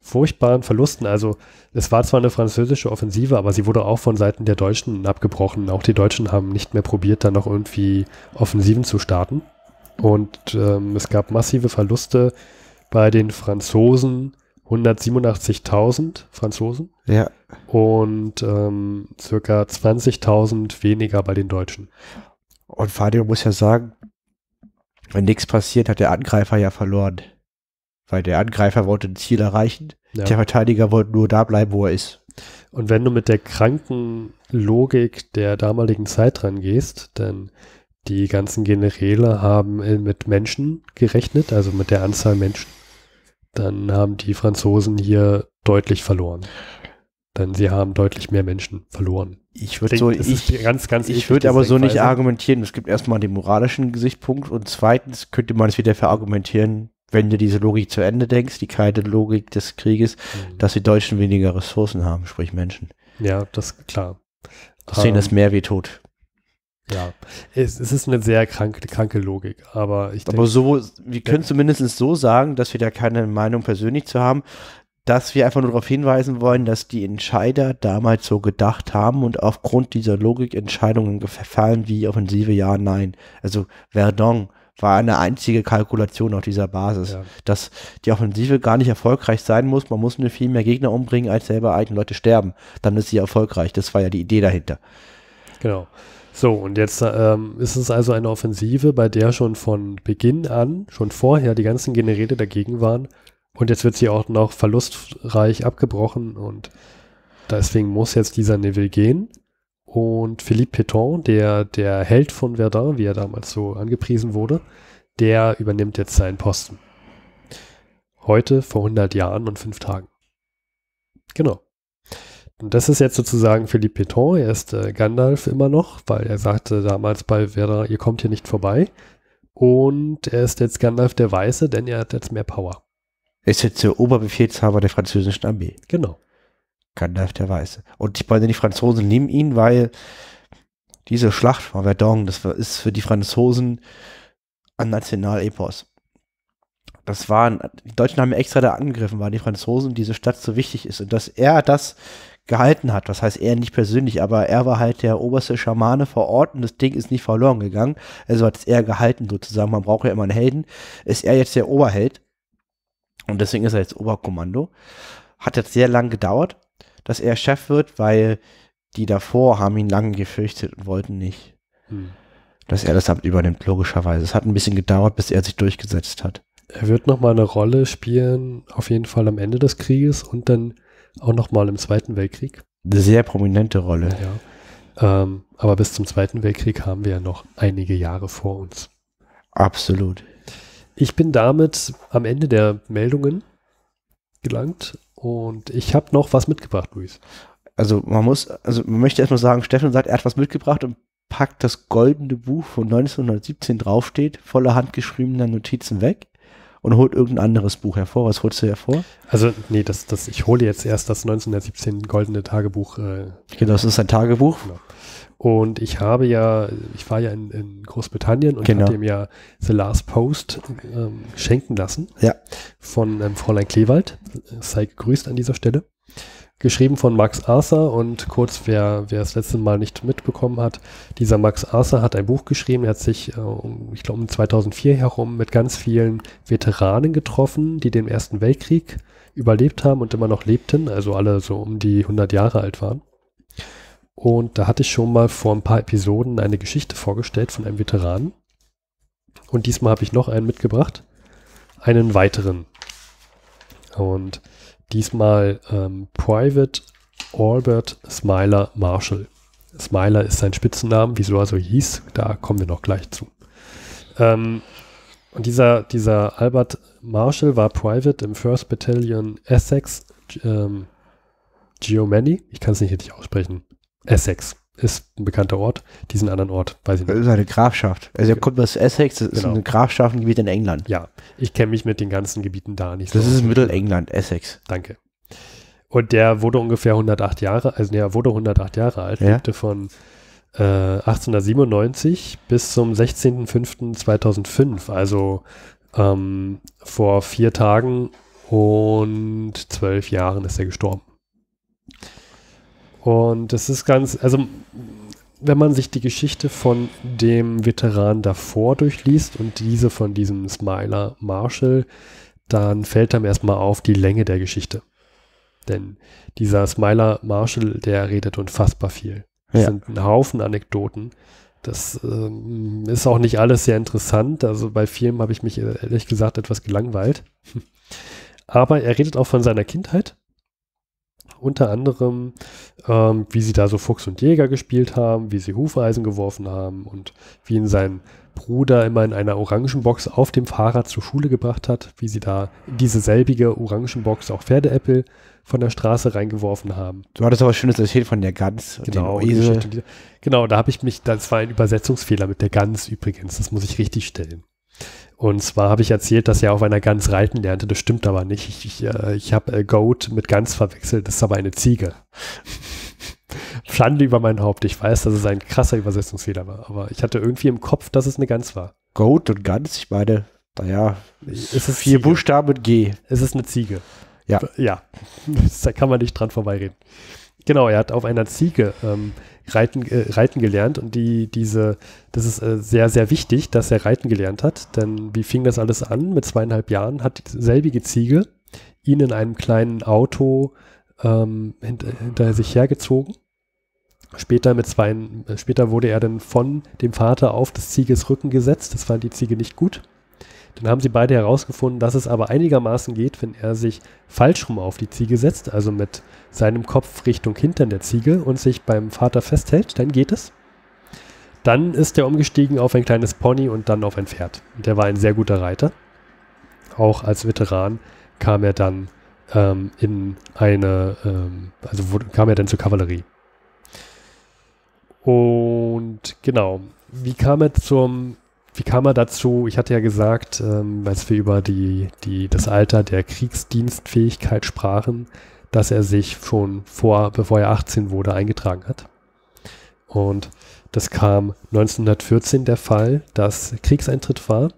furchtbaren Verlusten. Also es war zwar eine französische Offensive, aber sie wurde auch von Seiten der Deutschen abgebrochen. Auch die Deutschen haben nicht mehr probiert, dann noch irgendwie Offensiven zu starten. Und ähm, es gab massive Verluste bei den Franzosen, 187.000 Franzosen. Ja. Und ähm, circa 20.000 weniger bei den Deutschen. Und Fadio muss ja sagen, wenn nichts passiert, hat der Angreifer ja verloren. Weil der Angreifer wollte ein Ziel erreichen, ja. der Verteidiger wollte nur da bleiben, wo er ist. Und wenn du mit der kranken Logik der damaligen Zeit rangehst, dann die ganzen Generäle haben äh, mit Menschen gerechnet, also mit der Anzahl Menschen, dann haben die Franzosen hier deutlich verloren. Denn sie haben deutlich mehr Menschen verloren. Ich würde so, ich, ganz, ganz ich würde aber so nicht argumentieren. Es gibt erstmal den moralischen Gesichtspunkt und zweitens könnte man es wieder verargumentieren, wenn du diese Logik zu Ende denkst, die kalte Logik des Krieges, mhm. dass die Deutschen weniger Ressourcen haben, sprich Menschen. Ja, das klar. Das sehen um, das mehr wie tot. Ja, es, es, ist eine sehr kranke, kranke Logik, aber ich Aber so, wir können ja. zumindest so sagen, dass wir da keine Meinung persönlich zu haben dass wir einfach nur darauf hinweisen wollen, dass die Entscheider damals so gedacht haben und aufgrund dieser Logik Entscheidungen gefallen wie Offensive ja, nein. Also Verdun war eine einzige Kalkulation auf dieser Basis, ja. dass die Offensive gar nicht erfolgreich sein muss. Man muss nur viel mehr Gegner umbringen, als selber eigene Leute sterben. Dann ist sie erfolgreich. Das war ja die Idee dahinter. Genau. So, und jetzt ähm, ist es also eine Offensive, bei der schon von Beginn an, schon vorher die ganzen Generäle dagegen waren, und jetzt wird sie auch noch verlustreich abgebrochen und deswegen muss jetzt dieser Neville gehen. Und Philippe Peton, der, der Held von Verdun, wie er damals so angepriesen wurde, der übernimmt jetzt seinen Posten. Heute vor 100 Jahren und fünf Tagen. Genau. Und das ist jetzt sozusagen Philippe Peton. Er ist äh, Gandalf immer noch, weil er sagte damals bei Verdun, ihr kommt hier nicht vorbei. Und er ist jetzt Gandalf der Weiße, denn er hat jetzt mehr Power. Ist jetzt der Oberbefehlshaber der französischen Armee. Genau. Gandalf der Weiße. Und ich meine, die Franzosen lieben ihn, weil diese Schlacht von Verdun, das ist für die Franzosen ein Nationalepos. Das waren, die Deutschen haben extra da angegriffen, weil die Franzosen diese Stadt so wichtig ist und dass er das gehalten hat. Das heißt, er nicht persönlich, aber er war halt der oberste Schamane vor Ort und das Ding ist nicht verloren gegangen. Also hat es er gehalten sozusagen. Man braucht ja immer einen Helden. Ist er jetzt der Oberheld und deswegen ist er jetzt Oberkommando. Hat jetzt sehr lang gedauert, dass er Chef wird, weil die davor haben ihn lange gefürchtet und wollten nicht, hm. dass er das Amt übernimmt, logischerweise. Es hat ein bisschen gedauert, bis er sich durchgesetzt hat. Er wird nochmal eine Rolle spielen, auf jeden Fall am Ende des Krieges und dann auch nochmal im Zweiten Weltkrieg. Eine sehr prominente Rolle. Ja. Ähm, aber bis zum Zweiten Weltkrieg haben wir ja noch einige Jahre vor uns. Absolut. Ich bin damit am Ende der Meldungen gelangt und ich habe noch was mitgebracht, Luis. Also man muss, also man möchte erstmal sagen, Steffen sagt, er hat was mitgebracht und packt das goldene Buch von 1917 draufsteht, voller handgeschriebener Notizen weg und holt irgendein anderes Buch hervor. Was holst du hervor? Also, nee, das, das, ich hole jetzt erst das 1917 goldene Tagebuch. Äh, genau, das ist ein Tagebuch. Genau. Und ich habe ja, ich war ja in, in Großbritannien und genau. habe ihm ja The Last Post ähm, schenken lassen. Ja. Von ähm, Fräulein Kleewald. Sei gegrüßt an dieser Stelle. Geschrieben von Max Arthur und kurz, wer, wer das letzte Mal nicht mitbekommen hat, dieser Max Arthur hat ein Buch geschrieben, er hat sich, äh, um, ich glaube, um 2004 herum mit ganz vielen Veteranen getroffen, die den Ersten Weltkrieg überlebt haben und immer noch lebten, also alle so um die 100 Jahre alt waren. Und da hatte ich schon mal vor ein paar Episoden eine Geschichte vorgestellt von einem Veteranen. Und diesmal habe ich noch einen mitgebracht. Einen weiteren. Und diesmal ähm, Private Albert Smiler Marshall. Smiler ist sein Spitzennamen, wieso er so hieß, da kommen wir noch gleich zu. Ähm, und dieser, dieser Albert Marshall war Private im 1st Battalion Essex ähm, Geomany. Ich kann es nicht richtig aussprechen. Essex ist ein bekannter Ort. Diesen anderen Ort weiß ich nicht. Das ist eine Grafschaft. Also er kommt aus Essex, das genau. ist ein Grafschaftengebiet in England. Ja, ich kenne mich mit den ganzen Gebieten da nicht. Das so ist Mittelengland, Essex. Danke. Und der wurde ungefähr 108 Jahre, also er wurde 108 Jahre alt, ja. lebte von äh, 1897 bis zum 16.05.2005, also ähm, vor vier Tagen und zwölf Jahren ist er gestorben. Und das ist ganz, also wenn man sich die Geschichte von dem Veteran davor durchliest und diese von diesem Smiler Marshall, dann fällt einem erstmal auf die Länge der Geschichte. Denn dieser Smiler Marshall, der redet unfassbar viel. Das ja. sind ein Haufen Anekdoten. Das ähm, ist auch nicht alles sehr interessant. Also bei vielen habe ich mich äh, ehrlich gesagt etwas gelangweilt. [laughs] Aber er redet auch von seiner Kindheit unter anderem, ähm, wie sie da so Fuchs und Jäger gespielt haben, wie sie Hufeisen geworfen haben und wie ihn sein Bruder immer in einer Orangenbox auf dem Fahrrad zur Schule gebracht hat, wie sie da in diese selbige Orangenbox auch Pferdeäppel von der Straße reingeworfen haben. Du hattest aber schönes erzählt von der Gans. Genau, Genau, da habe ich mich, das war ein Übersetzungsfehler mit der Gans übrigens, das muss ich richtig stellen. Und zwar habe ich erzählt, dass er auf einer Gans reiten lernte. Das stimmt aber nicht. Ich, ich, äh, ich habe äh, Goat mit Gans verwechselt. Das ist aber eine Ziege. Schande über mein Haupt. Ich weiß, dass es ein krasser Übersetzungsfehler war. Aber ich hatte irgendwie im Kopf, dass es eine Gans war. Goat und Gans, ich meine, naja, ist es vier Ziege. Buchstaben mit G. Es ist eine Ziege. Ja. Ja. [laughs] da kann man nicht dran vorbeireden. Genau, er hat auf einer Ziege ähm, Reiten, äh, Reiten gelernt und die, diese, das ist äh, sehr, sehr wichtig, dass er Reiten gelernt hat, denn wie fing das alles an? Mit zweieinhalb Jahren hat selbige Ziege ihn in einem kleinen Auto ähm, hinter, hinter sich hergezogen. Später, mit zwei, äh, später wurde er dann von dem Vater auf des Zieges Rücken gesetzt. Das fand die Ziege nicht gut dann haben sie beide herausgefunden, dass es aber einigermaßen geht, wenn er sich falschrum auf die Ziege setzt, also mit seinem Kopf Richtung Hintern der Ziege und sich beim Vater festhält, dann geht es. Dann ist er umgestiegen auf ein kleines Pony und dann auf ein Pferd. Und er war ein sehr guter Reiter. Auch als Veteran kam er dann ähm, in eine, ähm, also wurde, kam er dann zur Kavallerie. Und genau, wie kam er zum wie kam er dazu? Ich hatte ja gesagt, ähm, als wir über die, die, das Alter der Kriegsdienstfähigkeit sprachen, dass er sich schon vor, bevor er 18 wurde, eingetragen hat. Und das kam 1914 der Fall, dass Kriegseintritt war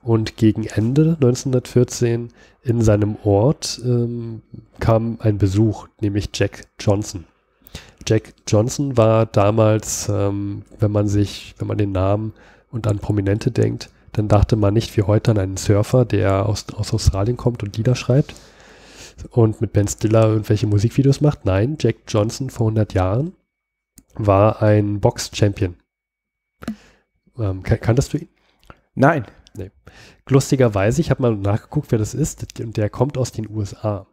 und gegen Ende 1914 in seinem Ort ähm, kam ein Besuch, nämlich Jack Johnson. Jack Johnson war damals, ähm, wenn man sich, wenn man den Namen und an Prominente denkt, dann dachte man nicht wie heute an einen Surfer, der aus, aus Australien kommt und Lieder schreibt und mit Ben Stiller irgendwelche Musikvideos macht. Nein, Jack Johnson vor 100 Jahren war ein Box-Champion. Ähm, kan kanntest du ihn? Nein. Nee. Lustigerweise, ich habe mal nachgeguckt, wer das ist, und der kommt aus den USA.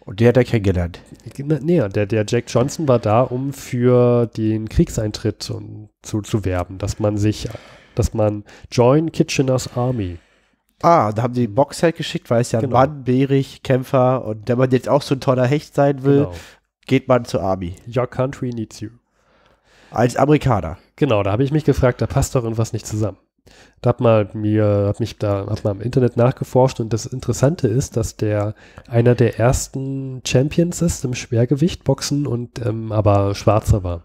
Und oh, der hat er kennengelernt. Nee, der, der Jack Johnson war da, um für den Kriegseintritt zu, zu werben, dass man sich dass man Join Kitcheners Army. Ah, da haben die ein Boxset halt geschickt, weil es ja genau. ein Mann, Berich, Kämpfer und wenn man jetzt auch so ein toller Hecht sein will, genau. geht man zur Army. Your country needs you. Als Amerikaner. Genau, da habe ich mich gefragt, da passt doch irgendwas nicht zusammen. Da hat mal mir, hab mich da, hab mal im Internet nachgeforscht und das Interessante ist, dass der einer der ersten Champions ist im Schwergewicht Boxen und ähm, aber Schwarzer war.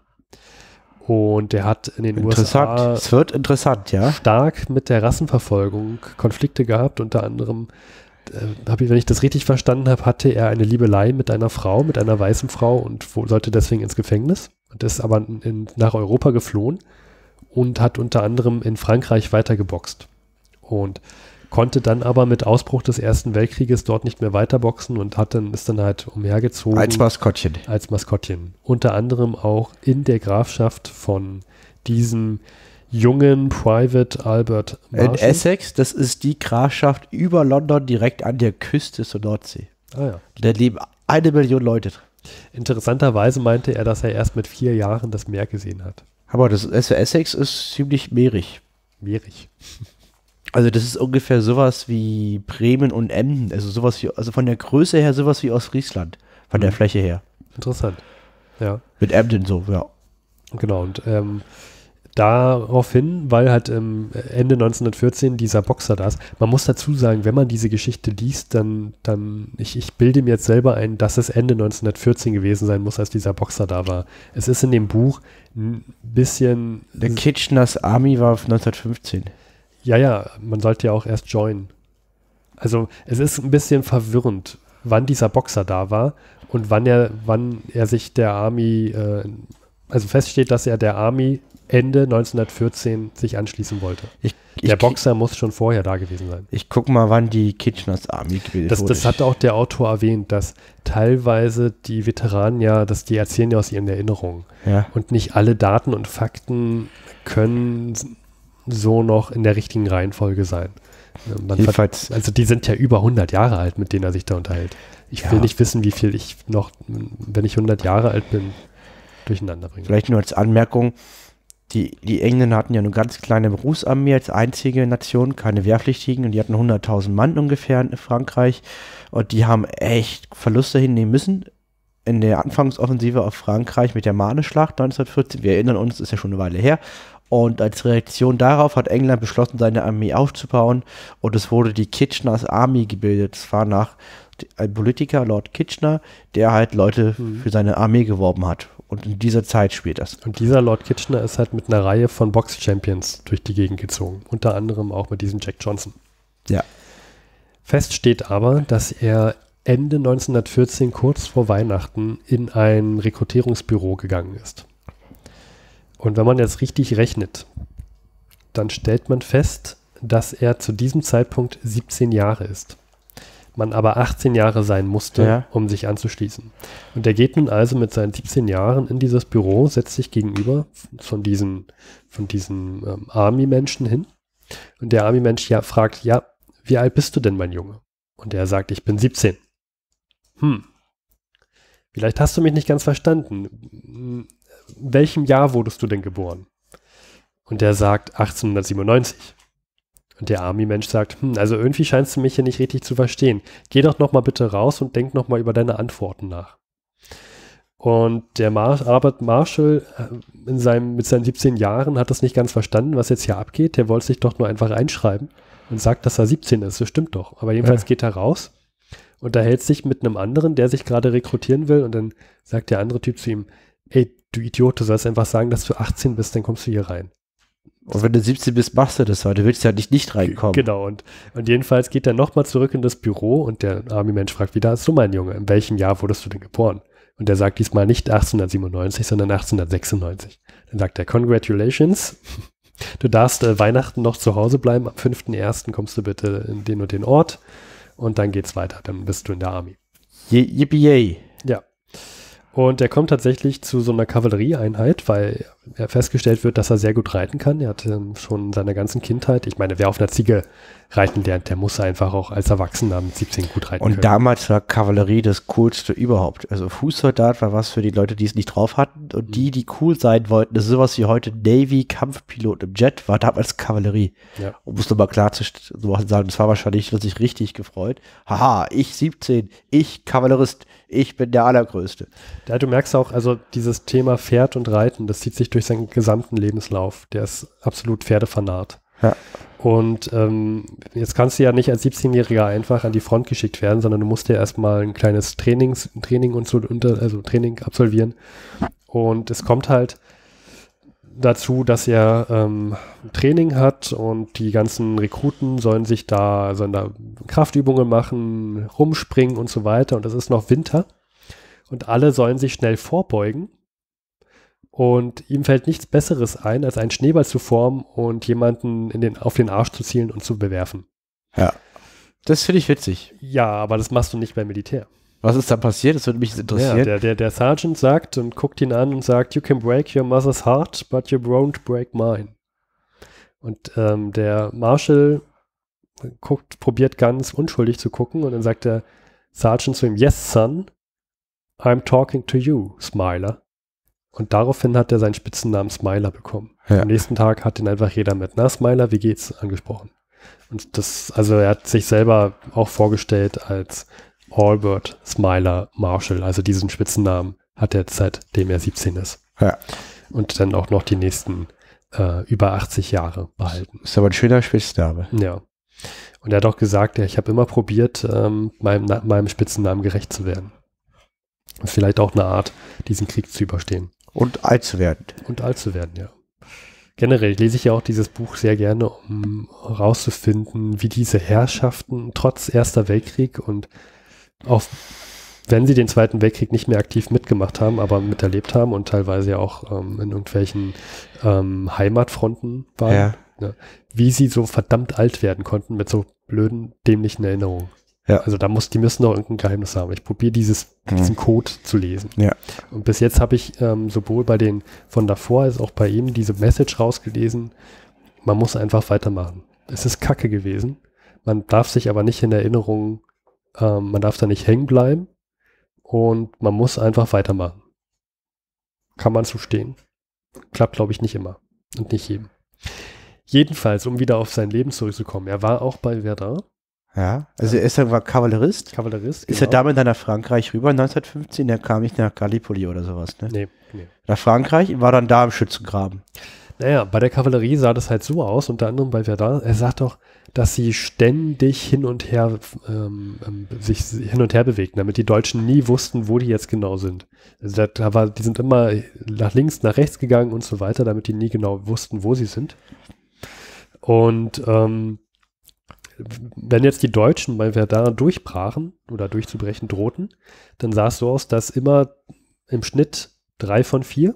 Und der hat in den interessant. USA es wird interessant, ja. stark mit der Rassenverfolgung Konflikte gehabt, unter anderem äh, habe ich, wenn ich das richtig verstanden habe, hatte er eine Liebelei mit einer Frau, mit einer weißen Frau und wo, sollte deswegen ins Gefängnis und ist aber in, nach Europa geflohen und hat unter anderem in Frankreich weitergeboxt. Und konnte dann aber mit Ausbruch des Ersten Weltkrieges dort nicht mehr weiterboxen und hat dann, ist dann halt umhergezogen. Als Maskottchen. Als Maskottchen. Unter anderem auch in der Grafschaft von diesem jungen Private Albert Marshall. In Essex, das ist die Grafschaft über London direkt an der Küste zur Nordsee. Ah ja. Da leben eine Million Leute. Interessanterweise meinte er, dass er erst mit vier Jahren das Meer gesehen hat. Aber das also Essex ist ziemlich meerig. Meerig. [laughs] Also das ist ungefähr sowas wie Bremen und Emden, also sowas wie, also von der Größe her sowas wie Ostfriesland, von der mhm. Fläche her. Interessant. Ja. Mit Emden so, ja. Genau, und ähm, daraufhin, weil halt ähm, Ende 1914 dieser Boxer da ist, man muss dazu sagen, wenn man diese Geschichte liest, dann, dann ich, ich bilde mir jetzt selber ein, dass es Ende 1914 gewesen sein muss, als dieser Boxer da war. Es ist in dem Buch ein bisschen... Der Kitcheners Army war 1915. Ja, ja, man sollte ja auch erst joinen. Also es ist ein bisschen verwirrend, wann dieser Boxer da war und wann er, wann er sich der Army, äh, also feststeht, dass er der Army Ende 1914 sich anschließen wollte. Ich, der ich, Boxer muss schon vorher da gewesen sein. Ich gucke mal, wann die Kitcheners Army gewesen das, Das hat auch der Autor erwähnt, dass teilweise die Veteranen ja, dass die erzählen ja aus ihren Erinnerungen. Ja. Und nicht alle Daten und Fakten können so noch in der richtigen Reihenfolge sein. Man Jedenfalls. also die sind ja über 100 Jahre alt, mit denen er sich da unterhält. Ich ja. will nicht wissen, wie viel ich noch, wenn ich 100 Jahre alt bin, durcheinander bringe. Vielleicht nur als Anmerkung, die, die Engländer hatten ja eine ganz kleine Berufsarmee als einzige Nation, keine Wehrpflichtigen und die hatten 100.000 Mann ungefähr in Frankreich und die haben echt Verluste hinnehmen müssen in der Anfangsoffensive auf Frankreich mit der Mahneschlacht 1914. Wir erinnern uns, ist ja schon eine Weile her und als Reaktion darauf hat England beschlossen, seine Armee aufzubauen und es wurde die Kitcheners Army gebildet. Es war nach einem Politiker, Lord Kitchener, der halt Leute mhm. für seine Armee geworben hat. Und in dieser Zeit spielt das. Und dieser Lord Kitchener ist halt mit einer Reihe von Box-Champions durch die Gegend gezogen. Unter anderem auch mit diesem Jack Johnson. Ja. Fest steht aber, dass er Ende 1914, kurz vor Weihnachten, in ein Rekrutierungsbüro gegangen ist und wenn man jetzt richtig rechnet, dann stellt man fest, dass er zu diesem Zeitpunkt 17 Jahre ist. Man aber 18 Jahre sein musste, ja. um sich anzuschließen. Und er geht nun also mit seinen 17 Jahren in dieses Büro, setzt sich gegenüber von diesen, von diesen ähm, Army-Menschen hin. Und der Army-Mensch ja, fragt, ja, wie alt bist du denn, mein Junge? Und er sagt, ich bin 17. Hm. Vielleicht hast du mich nicht ganz verstanden. Hm, welchem Jahr wurdest du denn geboren? Und der sagt 1897. Und der Army-Mensch sagt, hm, also irgendwie scheinst du mich hier nicht richtig zu verstehen. Geh doch nochmal bitte raus und denk nochmal über deine Antworten nach. Und der Mar Albert Marshall äh, in seinem, mit seinen 17 Jahren hat das nicht ganz verstanden, was jetzt hier abgeht. Der wollte sich doch nur einfach einschreiben und sagt, dass er 17 ist. Das stimmt doch. Aber jedenfalls ja. geht er raus, und da hält sich mit einem anderen, der sich gerade rekrutieren will. Und dann sagt der andere Typ zu ihm, ey, du Idiot, du sollst einfach sagen, dass du 18 bist, dann kommst du hier rein. Und wenn du 17 bist, machst du das, weil du willst ja nicht nicht reinkommen. Genau, und, und jedenfalls geht er nochmal zurück in das Büro und der army Mensch fragt wieder, hast du mein Junge, in welchem Jahr wurdest du denn geboren? Und er sagt diesmal nicht 1897, sondern 1896. Dann sagt er, congratulations, du darfst äh, Weihnachten noch zu Hause bleiben, am 5.1. kommst du bitte in den und den Ort und dann geht's weiter, dann bist du in der Army. Yippie! Ja, und er kommt tatsächlich zu so einer Kavallerieeinheit, weil er festgestellt wird, dass er sehr gut reiten kann. Er hat ähm, schon seiner ganzen Kindheit, ich meine, wer auf einer Ziege reiten lernt, der muss einfach auch als Erwachsener mit 17 gut reiten Und können. damals war Kavallerie das Coolste überhaupt. Also Fußsoldat war was für die Leute, die es nicht drauf hatten. Und mhm. die, die cool sein wollten, das ist sowas wie heute Navy, Kampfpilot im Jet, war damals Kavallerie. Ja. Um es nochmal klar zu sagen, das war wahrscheinlich, das sich richtig gefreut. Haha, ich 17, ich Kavallerist, ich bin der Allergrößte. Ja, du merkst auch, also dieses Thema Pferd und Reiten, das zieht sich durch seinen gesamten Lebenslauf. Der ist absolut pferdefanat. Ja. Und ähm, jetzt kannst du ja nicht als 17-Jähriger einfach an die Front geschickt werden, sondern du musst ja erstmal ein kleines Trainings, Training und so unter, also Training absolvieren. Und es kommt halt dazu, dass er ähm, Training hat und die ganzen Rekruten sollen sich da, sollen da Kraftübungen machen, rumspringen und so weiter. Und es ist noch Winter. Und alle sollen sich schnell vorbeugen und ihm fällt nichts Besseres ein, als einen Schneeball zu formen und jemanden den, auf den Arsch zu zielen und zu bewerfen. Ja. Das finde ich witzig. Ja, aber das machst du nicht beim Militär. Was ist da passiert? Das würde mich interessieren. Ja, der, der, der Sergeant sagt und guckt ihn an und sagt, You can break your mother's heart, but you won't break mine. Und ähm, der Marshal guckt, probiert ganz unschuldig zu gucken und dann sagt der Sergeant zu ihm, Yes, son, I'm talking to you, Smiler. Und daraufhin hat er seinen Spitzennamen Smiler bekommen. Ja. Am nächsten Tag hat ihn einfach jeder mit, na Smiler, wie geht's, angesprochen. Und das, also er hat sich selber auch vorgestellt als Albert Smiler Marshall, also diesen Spitzennamen hat er seitdem er 17 ist. Ja. Und dann auch noch die nächsten äh, über 80 Jahre behalten. Ist aber ein schöner Spitzname. Ja. Und er hat auch gesagt, ja, ich habe immer probiert, ähm, meinem, meinem Spitzennamen gerecht zu werden. Vielleicht auch eine Art, diesen Krieg zu überstehen. Und alt zu werden. Und alt zu werden, ja. Generell lese ich ja auch dieses Buch sehr gerne, um herauszufinden, wie diese Herrschaften trotz Erster Weltkrieg und auch wenn sie den Zweiten Weltkrieg nicht mehr aktiv mitgemacht haben, aber miterlebt haben und teilweise ja auch ähm, in irgendwelchen ähm, Heimatfronten waren, ja. ne, wie sie so verdammt alt werden konnten mit so blöden, dämlichen Erinnerungen. Ja. Also da muss, die müssen noch irgendein Geheimnis haben. Ich probiere dieses, mhm. diesen Code zu lesen. Ja. Und bis jetzt habe ich ähm, sowohl bei den von davor als auch bei ihm diese Message rausgelesen, man muss einfach weitermachen. Es ist Kacke gewesen. Man darf sich aber nicht in Erinnerung, ähm, man darf da nicht hängen bleiben und man muss einfach weitermachen. Kann man so stehen. Klappt, glaube ich, nicht immer und nicht jedem. Jedenfalls, um wieder auf sein Leben zurückzukommen, er war auch bei Verdun. Ja, also ja. er war Kavallerist. Kavallerist. Ist genau. er damit dann nach Frankreich rüber 1915? Der kam nicht nach Gallipoli oder sowas, ne? Nee, nee. Nach Frankreich war dann da im Schützengraben. Naja, bei der Kavallerie sah das halt so aus, unter anderem bei Verdun. Er sagt doch, dass sie ständig hin und her ähm, ähm, sich hin und her bewegten, damit die Deutschen nie wussten, wo die jetzt genau sind. Also da, war, die sind immer nach links, nach rechts gegangen und so weiter, damit die nie genau wussten, wo sie sind. Und ähm, wenn jetzt die Deutschen bei Verdun durchbrachen oder durchzubrechen drohten, dann sah es so aus, dass immer im Schnitt drei von vier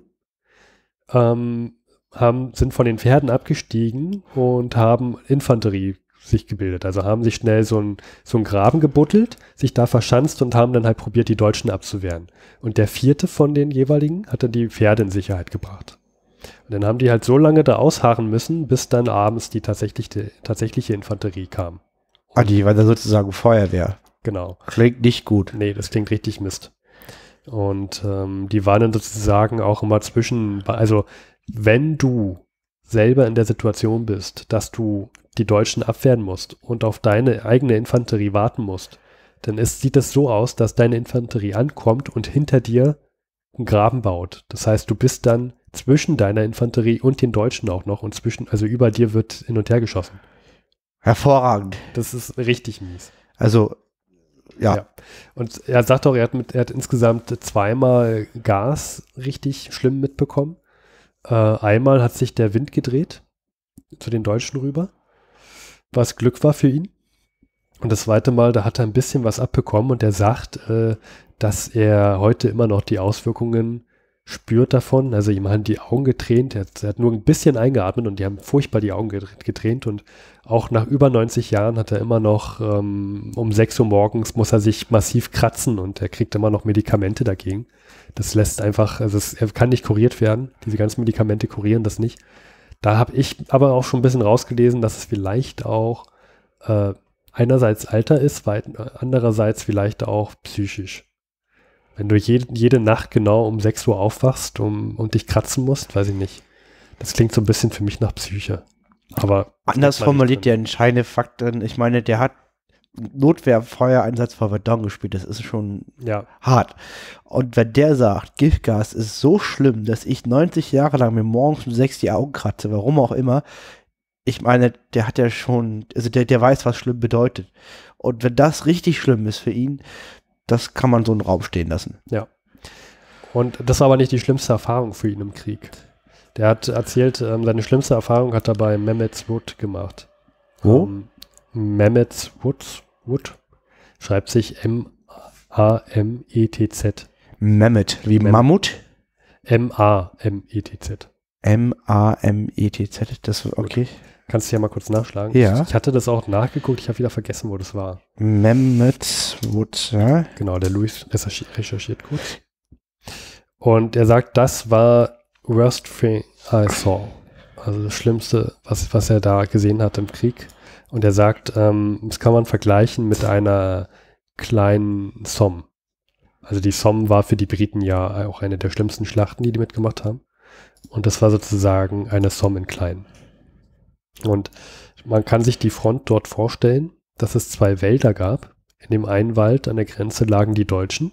ähm, haben, sind von den Pferden abgestiegen und haben Infanterie sich gebildet. Also haben sich schnell so einen so einen Graben gebuttelt, sich da verschanzt und haben dann halt probiert, die Deutschen abzuwehren. Und der vierte von den jeweiligen hat dann die Pferde in Sicherheit gebracht. Und dann haben die halt so lange da ausharren müssen, bis dann abends die tatsächliche, tatsächliche Infanterie kam. Ah, die war dann sozusagen Feuerwehr. Genau. Klingt nicht gut. Nee, das klingt richtig Mist. Und ähm, die waren dann sozusagen auch immer zwischen, also wenn du selber in der Situation bist, dass du die Deutschen abwehren musst und auf deine eigene Infanterie warten musst, dann ist, sieht das so aus, dass deine Infanterie ankommt und hinter dir einen Graben baut. Das heißt, du bist dann zwischen deiner Infanterie und den Deutschen auch noch und zwischen, also über dir wird hin und her geschossen. Hervorragend. Das ist richtig mies. Also, ja. ja. Und er sagt auch, er hat, mit, er hat insgesamt zweimal Gas richtig schlimm mitbekommen. Äh, einmal hat sich der Wind gedreht zu den Deutschen rüber, was Glück war für ihn. Und das zweite Mal, da hat er ein bisschen was abbekommen und er sagt, äh, dass er heute immer noch die Auswirkungen spürt davon. Also ihm haben die Augen getränt. Er hat, er hat, nur ein bisschen eingeatmet und die haben furchtbar die Augen getränt. Und auch nach über 90 Jahren hat er immer noch, ähm, um 6 Uhr morgens muss er sich massiv kratzen und er kriegt immer noch Medikamente dagegen. Das lässt einfach, also es, er kann nicht kuriert werden. Diese ganzen Medikamente kurieren das nicht. Da habe ich aber auch schon ein bisschen rausgelesen, dass es vielleicht auch äh, einerseits Alter ist, weil andererseits vielleicht auch psychisch. Wenn du jede, jede Nacht genau um 6 Uhr aufwachst um, und dich kratzen musst, weiß ich nicht. Das klingt so ein bisschen für mich nach Psyche. Aber anders formuliert der entscheidende Fakt, denn ich meine, der hat Notwehrfeuereinsatz vor Verdun gespielt. Das ist schon ja. hart. Und wenn der sagt, Giftgas ist so schlimm, dass ich 90 Jahre lang mir morgens um 6 die Augen kratze, warum auch immer, ich meine, der hat ja schon, also der, der weiß, was schlimm bedeutet. Und wenn das richtig schlimm ist für ihn, das kann man so einen Raum stehen lassen. Ja. Und das war aber nicht die schlimmste Erfahrung für ihn im Krieg. Der hat erzählt, ähm, seine schlimmste Erfahrung hat er bei Mehmet's Wood gemacht. Wo? Ähm, Mehmet's Woods, Wood schreibt sich e M-A-M-E-T-Z. Mehmet, wie Mem Mammut? M-A-M-E-T-Z. M-A-M-E-T-Z, das, okay. Gut. Kannst du ja mal kurz nachschlagen. Ja. Ich hatte das auch nachgeguckt, ich habe wieder vergessen, wo das war. Mehmet Wood, ja. Genau, der Luis recherchiert, recherchiert kurz. Und er sagt, das war worst thing I saw. Also das Schlimmste, was, was er da gesehen hat im Krieg. Und er sagt, ähm, das kann man vergleichen mit einer kleinen Somme. Also die Somme war für die Briten ja auch eine der schlimmsten Schlachten, die die mitgemacht haben. Und das war sozusagen eine Somme in klein. Und man kann sich die Front dort vorstellen, dass es zwei Wälder gab. In dem einen Wald an der Grenze lagen die Deutschen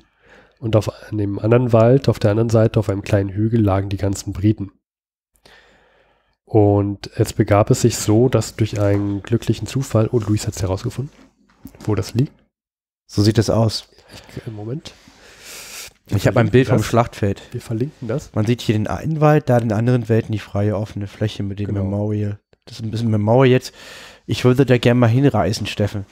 und auf dem anderen Wald, auf der anderen Seite, auf einem kleinen Hügel lagen die ganzen Briten. Und es begab es sich so, dass durch einen glücklichen Zufall, oh, Luis hat es herausgefunden, wo das liegt. So sieht es aus. Ich, äh, Moment. Wir ich habe ein Bild das. vom Schlachtfeld. Wir verlinken das. Man sieht hier den einen Wald, da den anderen Welten die freie offene Fläche mit dem genau. Memorial. Das ist ein bisschen mit Mauer jetzt. Ich würde da gerne mal hinreisen, Steffen.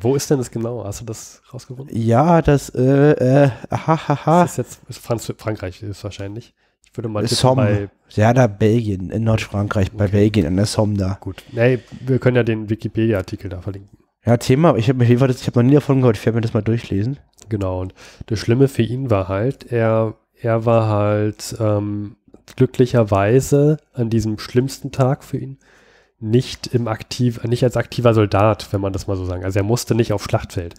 Wo ist denn das genau? Hast du das rausgefunden? Ja, das, äh, äh, hahaha. Das ist jetzt ist Franz Frankreich, ist wahrscheinlich. Ich würde mal Somme. Ja, da Belgien, in Nordfrankreich, okay. bei Belgien, an der Somme da. Gut. Nee, wir können ja den Wikipedia-Artikel da verlinken. Ja, Thema, ich habe mir ich habe noch nie davon gehört, ich werde mir das mal durchlesen. Genau, und das Schlimme für ihn war halt, er, er war halt ähm, glücklicherweise an diesem schlimmsten Tag für ihn nicht im aktiv, nicht als aktiver Soldat, wenn man das mal so sagen. Also er musste nicht auf Schlachtfeld.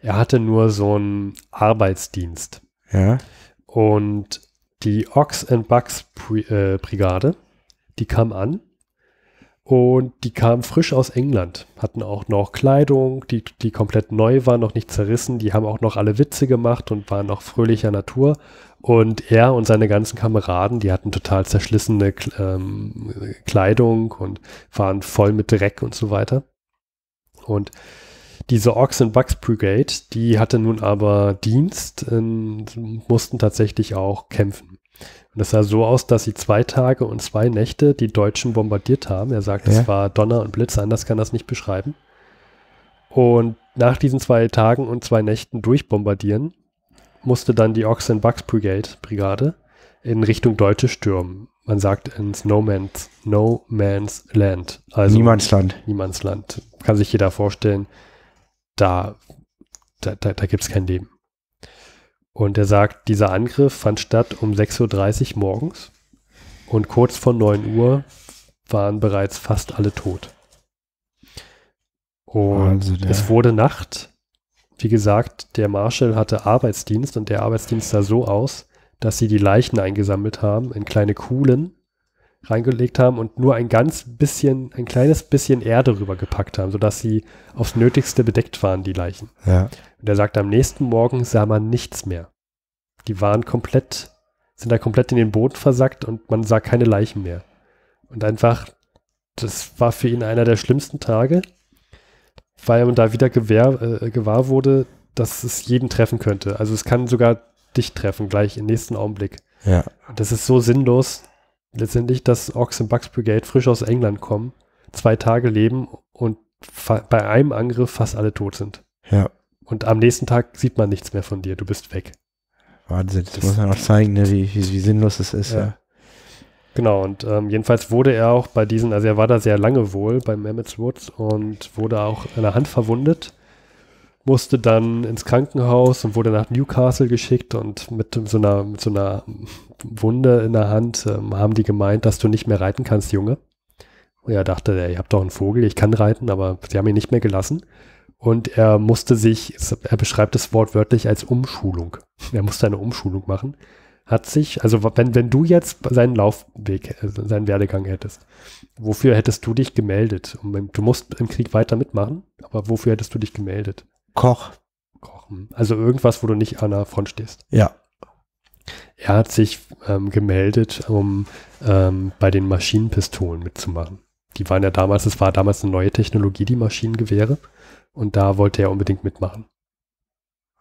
Er hatte nur so einen Arbeitsdienst. Ja. Und die Ox and Bucks äh, Brigade, die kam an und die kam frisch aus England, hatten auch noch Kleidung, die, die komplett neu war, noch nicht zerrissen. Die haben auch noch alle Witze gemacht und waren auch fröhlicher Natur und er und seine ganzen Kameraden, die hatten total zerschlissene ähm, Kleidung und waren voll mit Dreck und so weiter. Und diese Ox and Bucks Brigade, die hatte nun aber Dienst und ähm, mussten tatsächlich auch kämpfen. Und das sah so aus, dass sie zwei Tage und zwei Nächte die Deutschen bombardiert haben. Er sagt, ja. es war Donner und Blitz, anders kann das nicht beschreiben. Und nach diesen zwei Tagen und zwei Nächten durchbombardieren, musste dann die Oxen Bucks Brigade, Brigade in Richtung Deutsche stürmen. Man sagt ins No Man's, no man's Land. Also Niemandsland. Niemandsland. Kann sich jeder vorstellen, da, da, da, da gibt es kein Leben. Und er sagt, dieser Angriff fand statt um 6.30 Uhr morgens und kurz vor 9 Uhr waren bereits fast alle tot. Und also, es wurde Nacht wie gesagt, der Marshall hatte Arbeitsdienst und der Arbeitsdienst sah so aus, dass sie die Leichen eingesammelt haben, in kleine Kuhlen reingelegt haben und nur ein ganz bisschen, ein kleines bisschen Erde rübergepackt haben, sodass sie aufs Nötigste bedeckt waren, die Leichen. Ja. Und er sagt, am nächsten Morgen sah man nichts mehr. Die waren komplett, sind da komplett in den Boden versackt und man sah keine Leichen mehr. Und einfach, das war für ihn einer der schlimmsten Tage weil man da wieder gewähr, äh, gewahr wurde, dass es jeden treffen könnte. Also es kann sogar dich treffen, gleich im nächsten Augenblick. Ja. Das ist so sinnlos, letztendlich, dass Orks und Bugs Brigade frisch aus England kommen, zwei Tage leben und bei einem Angriff fast alle tot sind. Ja. Und am nächsten Tag sieht man nichts mehr von dir, du bist weg. Wahnsinn, das, das muss man auch zeigen, ne, wie, wie, wie, sinnlos es ist. Ja. ja. Genau, und ähm, jedenfalls wurde er auch bei diesen, also er war da sehr lange wohl bei Mammoth Woods und wurde auch in der Hand verwundet, musste dann ins Krankenhaus und wurde nach Newcastle geschickt und mit so einer, mit so einer Wunde in der Hand ähm, haben die gemeint, dass du nicht mehr reiten kannst, Junge. Und er dachte, ey, ich habe doch einen Vogel, ich kann reiten, aber sie haben ihn nicht mehr gelassen. Und er musste sich, er beschreibt es wortwörtlich als Umschulung. Er musste eine Umschulung machen hat sich, also wenn, wenn du jetzt seinen Laufweg, äh, seinen Werdegang hättest, wofür hättest du dich gemeldet? Du musst im Krieg weiter mitmachen, aber wofür hättest du dich gemeldet? Koch. Kochen. Also irgendwas, wo du nicht an der Front stehst. Ja. Er hat sich ähm, gemeldet, um ähm, bei den Maschinenpistolen mitzumachen. Die waren ja damals, es war damals eine neue Technologie, die Maschinengewehre. Und da wollte er unbedingt mitmachen.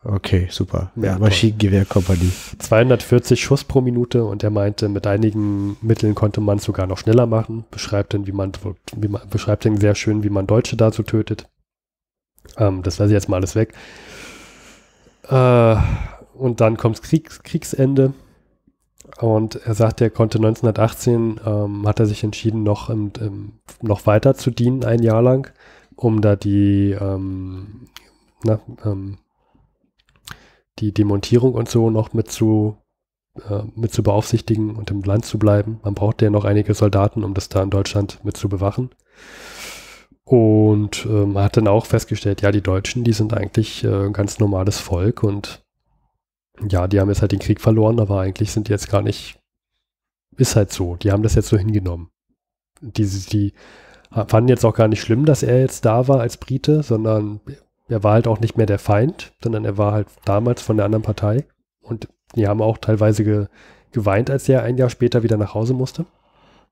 Okay, super. Ja, Maschinengewehrkompanie. 240 Schuss pro Minute und er meinte, mit einigen Mitteln konnte man es sogar noch schneller machen. Beschreibt dann, wie man, wie man beschreibt dann sehr schön, wie man Deutsche dazu tötet. Ähm, das lasse ich jetzt mal alles weg. Äh, und dann kommt Krieg, Kriegsende. Und er sagt, er konnte 1918, ähm, hat er sich entschieden, noch, im, im, noch weiter zu dienen, ein Jahr lang, um da die ähm, na, ähm, die Demontierung und so noch mit zu, äh, mit zu beaufsichtigen und im Land zu bleiben. Man brauchte ja noch einige Soldaten, um das da in Deutschland mit zu bewachen. Und äh, man hat dann auch festgestellt, ja, die Deutschen, die sind eigentlich äh, ein ganz normales Volk und ja, die haben jetzt halt den Krieg verloren, aber eigentlich sind die jetzt gar nicht, ist halt so, die haben das jetzt so hingenommen. Die, die fanden jetzt auch gar nicht schlimm, dass er jetzt da war als Brite, sondern er war halt auch nicht mehr der Feind, sondern er war halt damals von der anderen Partei. Und die haben auch teilweise ge, geweint, als er ein Jahr später wieder nach Hause musste.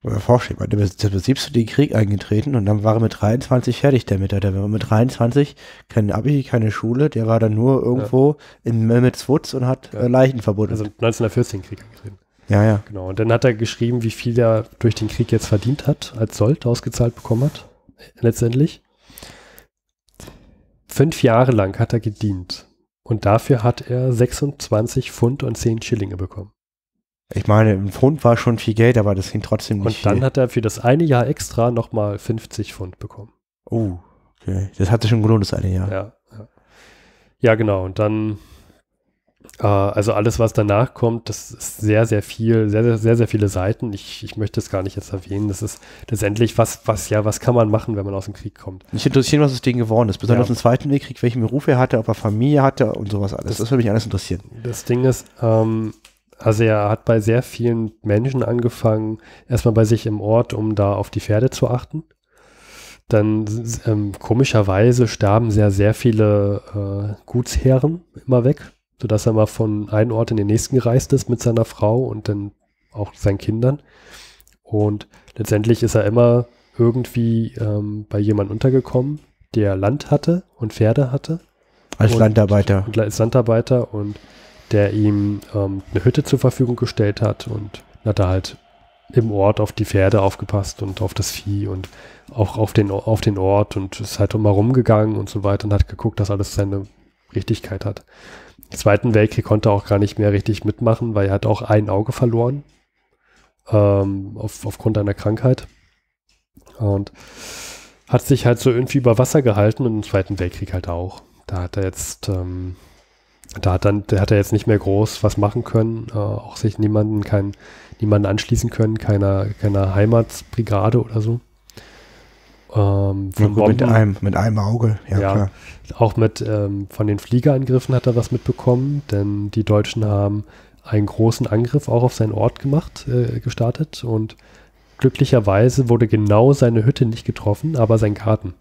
Oder vorstellen, man ist im Prinzip den Krieg eingetreten und dann war er mit 23 fertig damit. Der war mit 23 kein Abi, keine Schule, der war dann nur irgendwo ja. in Memmelswutz und hat ja. Äh, Leichen verbunden. Also 1914 Krieg eingetreten. Ja, ja. Genau. Und dann hat er geschrieben, wie viel er durch den Krieg jetzt verdient hat, als Sold ausgezahlt bekommen hat, letztendlich. Fünf Jahre lang hat er gedient. Und dafür hat er 26 Pfund und 10 Schillinge bekommen. Ich meine, ein Pfund war schon viel Geld, aber das ging trotzdem nicht. Und dann viel. hat er für das eine Jahr extra nochmal 50 Pfund bekommen. Oh, okay. Das hat sich schon gelohnt, das eine Jahr. Ja, ja. ja genau. Und dann äh, also alles, was danach kommt, das ist sehr, sehr viel, sehr, sehr, sehr, sehr viele Seiten. Ich, ich möchte es gar nicht jetzt erwähnen. Das ist letztendlich, was, was, ja, was kann man machen, wenn man aus dem Krieg kommt? Mich interessiert, was das denen geworden ist. Besonders ja. im Zweiten Weltkrieg, welchen Beruf er hatte, ob er Familie hatte und sowas alles. Das, das würde mich alles interessieren. Das Ding ist, ähm, also er hat bei sehr vielen Menschen angefangen, erstmal bei sich im Ort, um da auf die Pferde zu achten dann ähm, komischerweise starben sehr, sehr viele äh, Gutsherren immer weg sodass er mal von einem Ort in den nächsten gereist ist mit seiner Frau und dann auch seinen Kindern. Und letztendlich ist er immer irgendwie ähm, bei jemandem untergekommen, der Land hatte und Pferde hatte. Als und, Landarbeiter. Und als Landarbeiter und der ihm ähm, eine Hütte zur Verfügung gestellt hat und hat er halt im Ort auf die Pferde aufgepasst und auf das Vieh und auch auf den, auf den Ort und ist halt immer rumgegangen und so weiter und hat geguckt, dass alles seine Richtigkeit hat. Zweiten Weltkrieg konnte er auch gar nicht mehr richtig mitmachen, weil er hat auch ein Auge verloren ähm, auf, aufgrund einer Krankheit. Und hat sich halt so irgendwie über Wasser gehalten und im Zweiten Weltkrieg halt auch. Da hat er jetzt, ähm, da hat dann, hat er jetzt nicht mehr groß was machen können, äh, auch sich niemanden, kein, niemanden anschließen können, keiner, keiner Heimatsbrigade oder so. Ähm, von mit, einem, mit einem Auge, ja, ja klar. Auch mit ähm, von den Fliegerangriffen hat er was mitbekommen, denn die Deutschen haben einen großen Angriff auch auf seinen Ort gemacht, äh, gestartet und glücklicherweise wurde genau seine Hütte nicht getroffen, aber sein Garten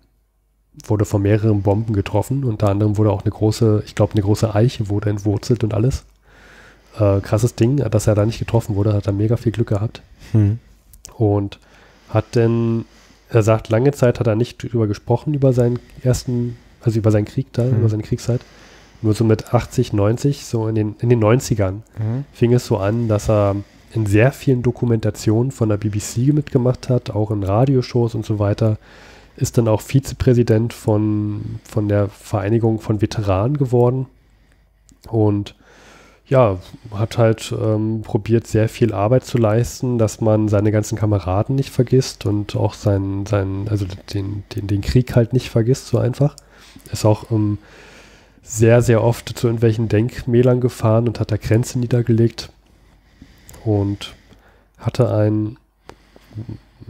wurde von mehreren Bomben getroffen. Unter anderem wurde auch eine große, ich glaube, eine große Eiche wurde entwurzelt und alles. Äh, krasses Ding, dass er da nicht getroffen wurde, hat er mega viel Glück gehabt. Hm. Und hat denn er sagt, lange Zeit hat er nicht darüber gesprochen, über seinen ersten, also über seinen Krieg da, mhm. über seine Kriegszeit. Nur so mit 80, 90, so in den, in den 90ern, mhm. fing es so an, dass er in sehr vielen Dokumentationen von der BBC mitgemacht hat, auch in Radioshows und so weiter, ist dann auch Vizepräsident von, von der Vereinigung von Veteranen geworden und ja, hat halt ähm, probiert, sehr viel Arbeit zu leisten, dass man seine ganzen Kameraden nicht vergisst und auch seinen, seinen also den, den, den Krieg halt nicht vergisst, so einfach. Ist auch ähm, sehr, sehr oft zu irgendwelchen Denkmälern gefahren und hat da Grenzen niedergelegt und hatte ein,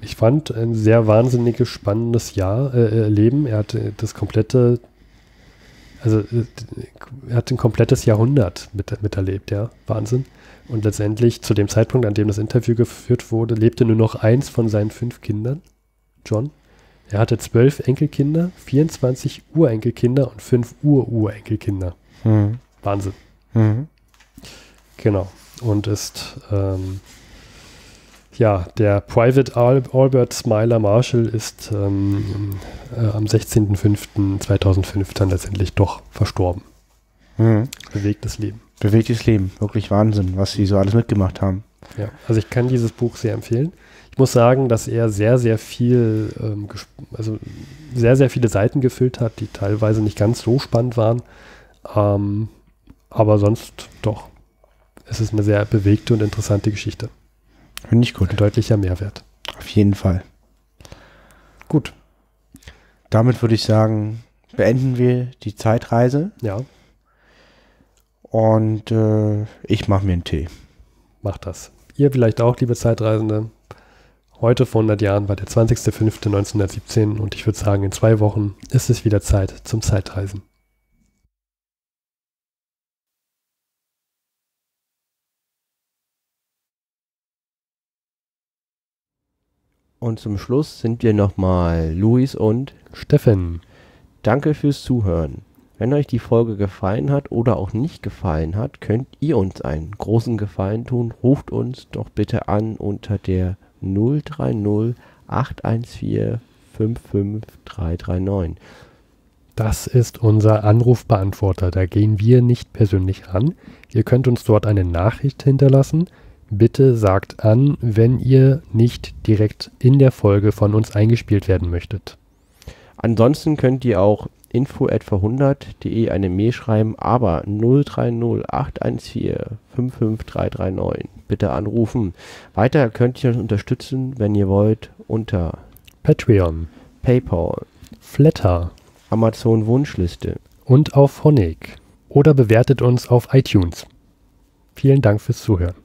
ich fand, ein sehr wahnsinniges, spannendes Jahr, äh, Leben. Er hatte das komplette also äh, er hat ein komplettes Jahrhundert mit, miterlebt, ja. Wahnsinn. Und letztendlich, zu dem Zeitpunkt, an dem das Interview geführt wurde, lebte nur noch eins von seinen fünf Kindern, John. Er hatte zwölf Enkelkinder, 24 Urenkelkinder und fünf Ururenkelkinder. Mhm. Wahnsinn. Mhm. Genau. Und ist ähm, ja, der Private Albert Smiler Marshall ist ähm, äh, am 16.05.2005 dann letztendlich doch verstorben. Mhm. Bewegtes Leben. Bewegtes Leben, wirklich Wahnsinn, was sie so alles mitgemacht haben. Ja, also ich kann dieses Buch sehr empfehlen. Ich muss sagen, dass er sehr, sehr viel, ähm, also sehr, sehr viele Seiten gefüllt hat, die teilweise nicht ganz so spannend waren. Ähm, aber sonst doch. Es ist eine sehr bewegte und interessante Geschichte. Finde ich gut. Ein deutlicher Mehrwert. Auf jeden Fall. Gut. Damit würde ich sagen, beenden wir die Zeitreise. Ja. Und äh, ich mache mir einen Tee. Macht das. Ihr vielleicht auch, liebe Zeitreisende. Heute vor 100 Jahren war der 20.05.1917 und ich würde sagen, in zwei Wochen ist es wieder Zeit zum Zeitreisen. Und zum Schluss sind wir nochmal Luis und Steffen. Danke fürs Zuhören. Wenn euch die Folge gefallen hat oder auch nicht gefallen hat, könnt ihr uns einen großen Gefallen tun. Ruft uns doch bitte an unter der 030 814 55339. Das ist unser Anrufbeantworter. Da gehen wir nicht persönlich ran. Ihr könnt uns dort eine Nachricht hinterlassen. Bitte sagt an, wenn ihr nicht direkt in der Folge von uns eingespielt werden möchtet. Ansonsten könnt ihr auch info@verhundert.de eine Mail schreiben, aber 030 814 55339 bitte anrufen. Weiter könnt ihr uns unterstützen, wenn ihr wollt, unter Patreon, PayPal, Flatter, Amazon Wunschliste und auf Honig oder bewertet uns auf iTunes. Vielen Dank fürs Zuhören.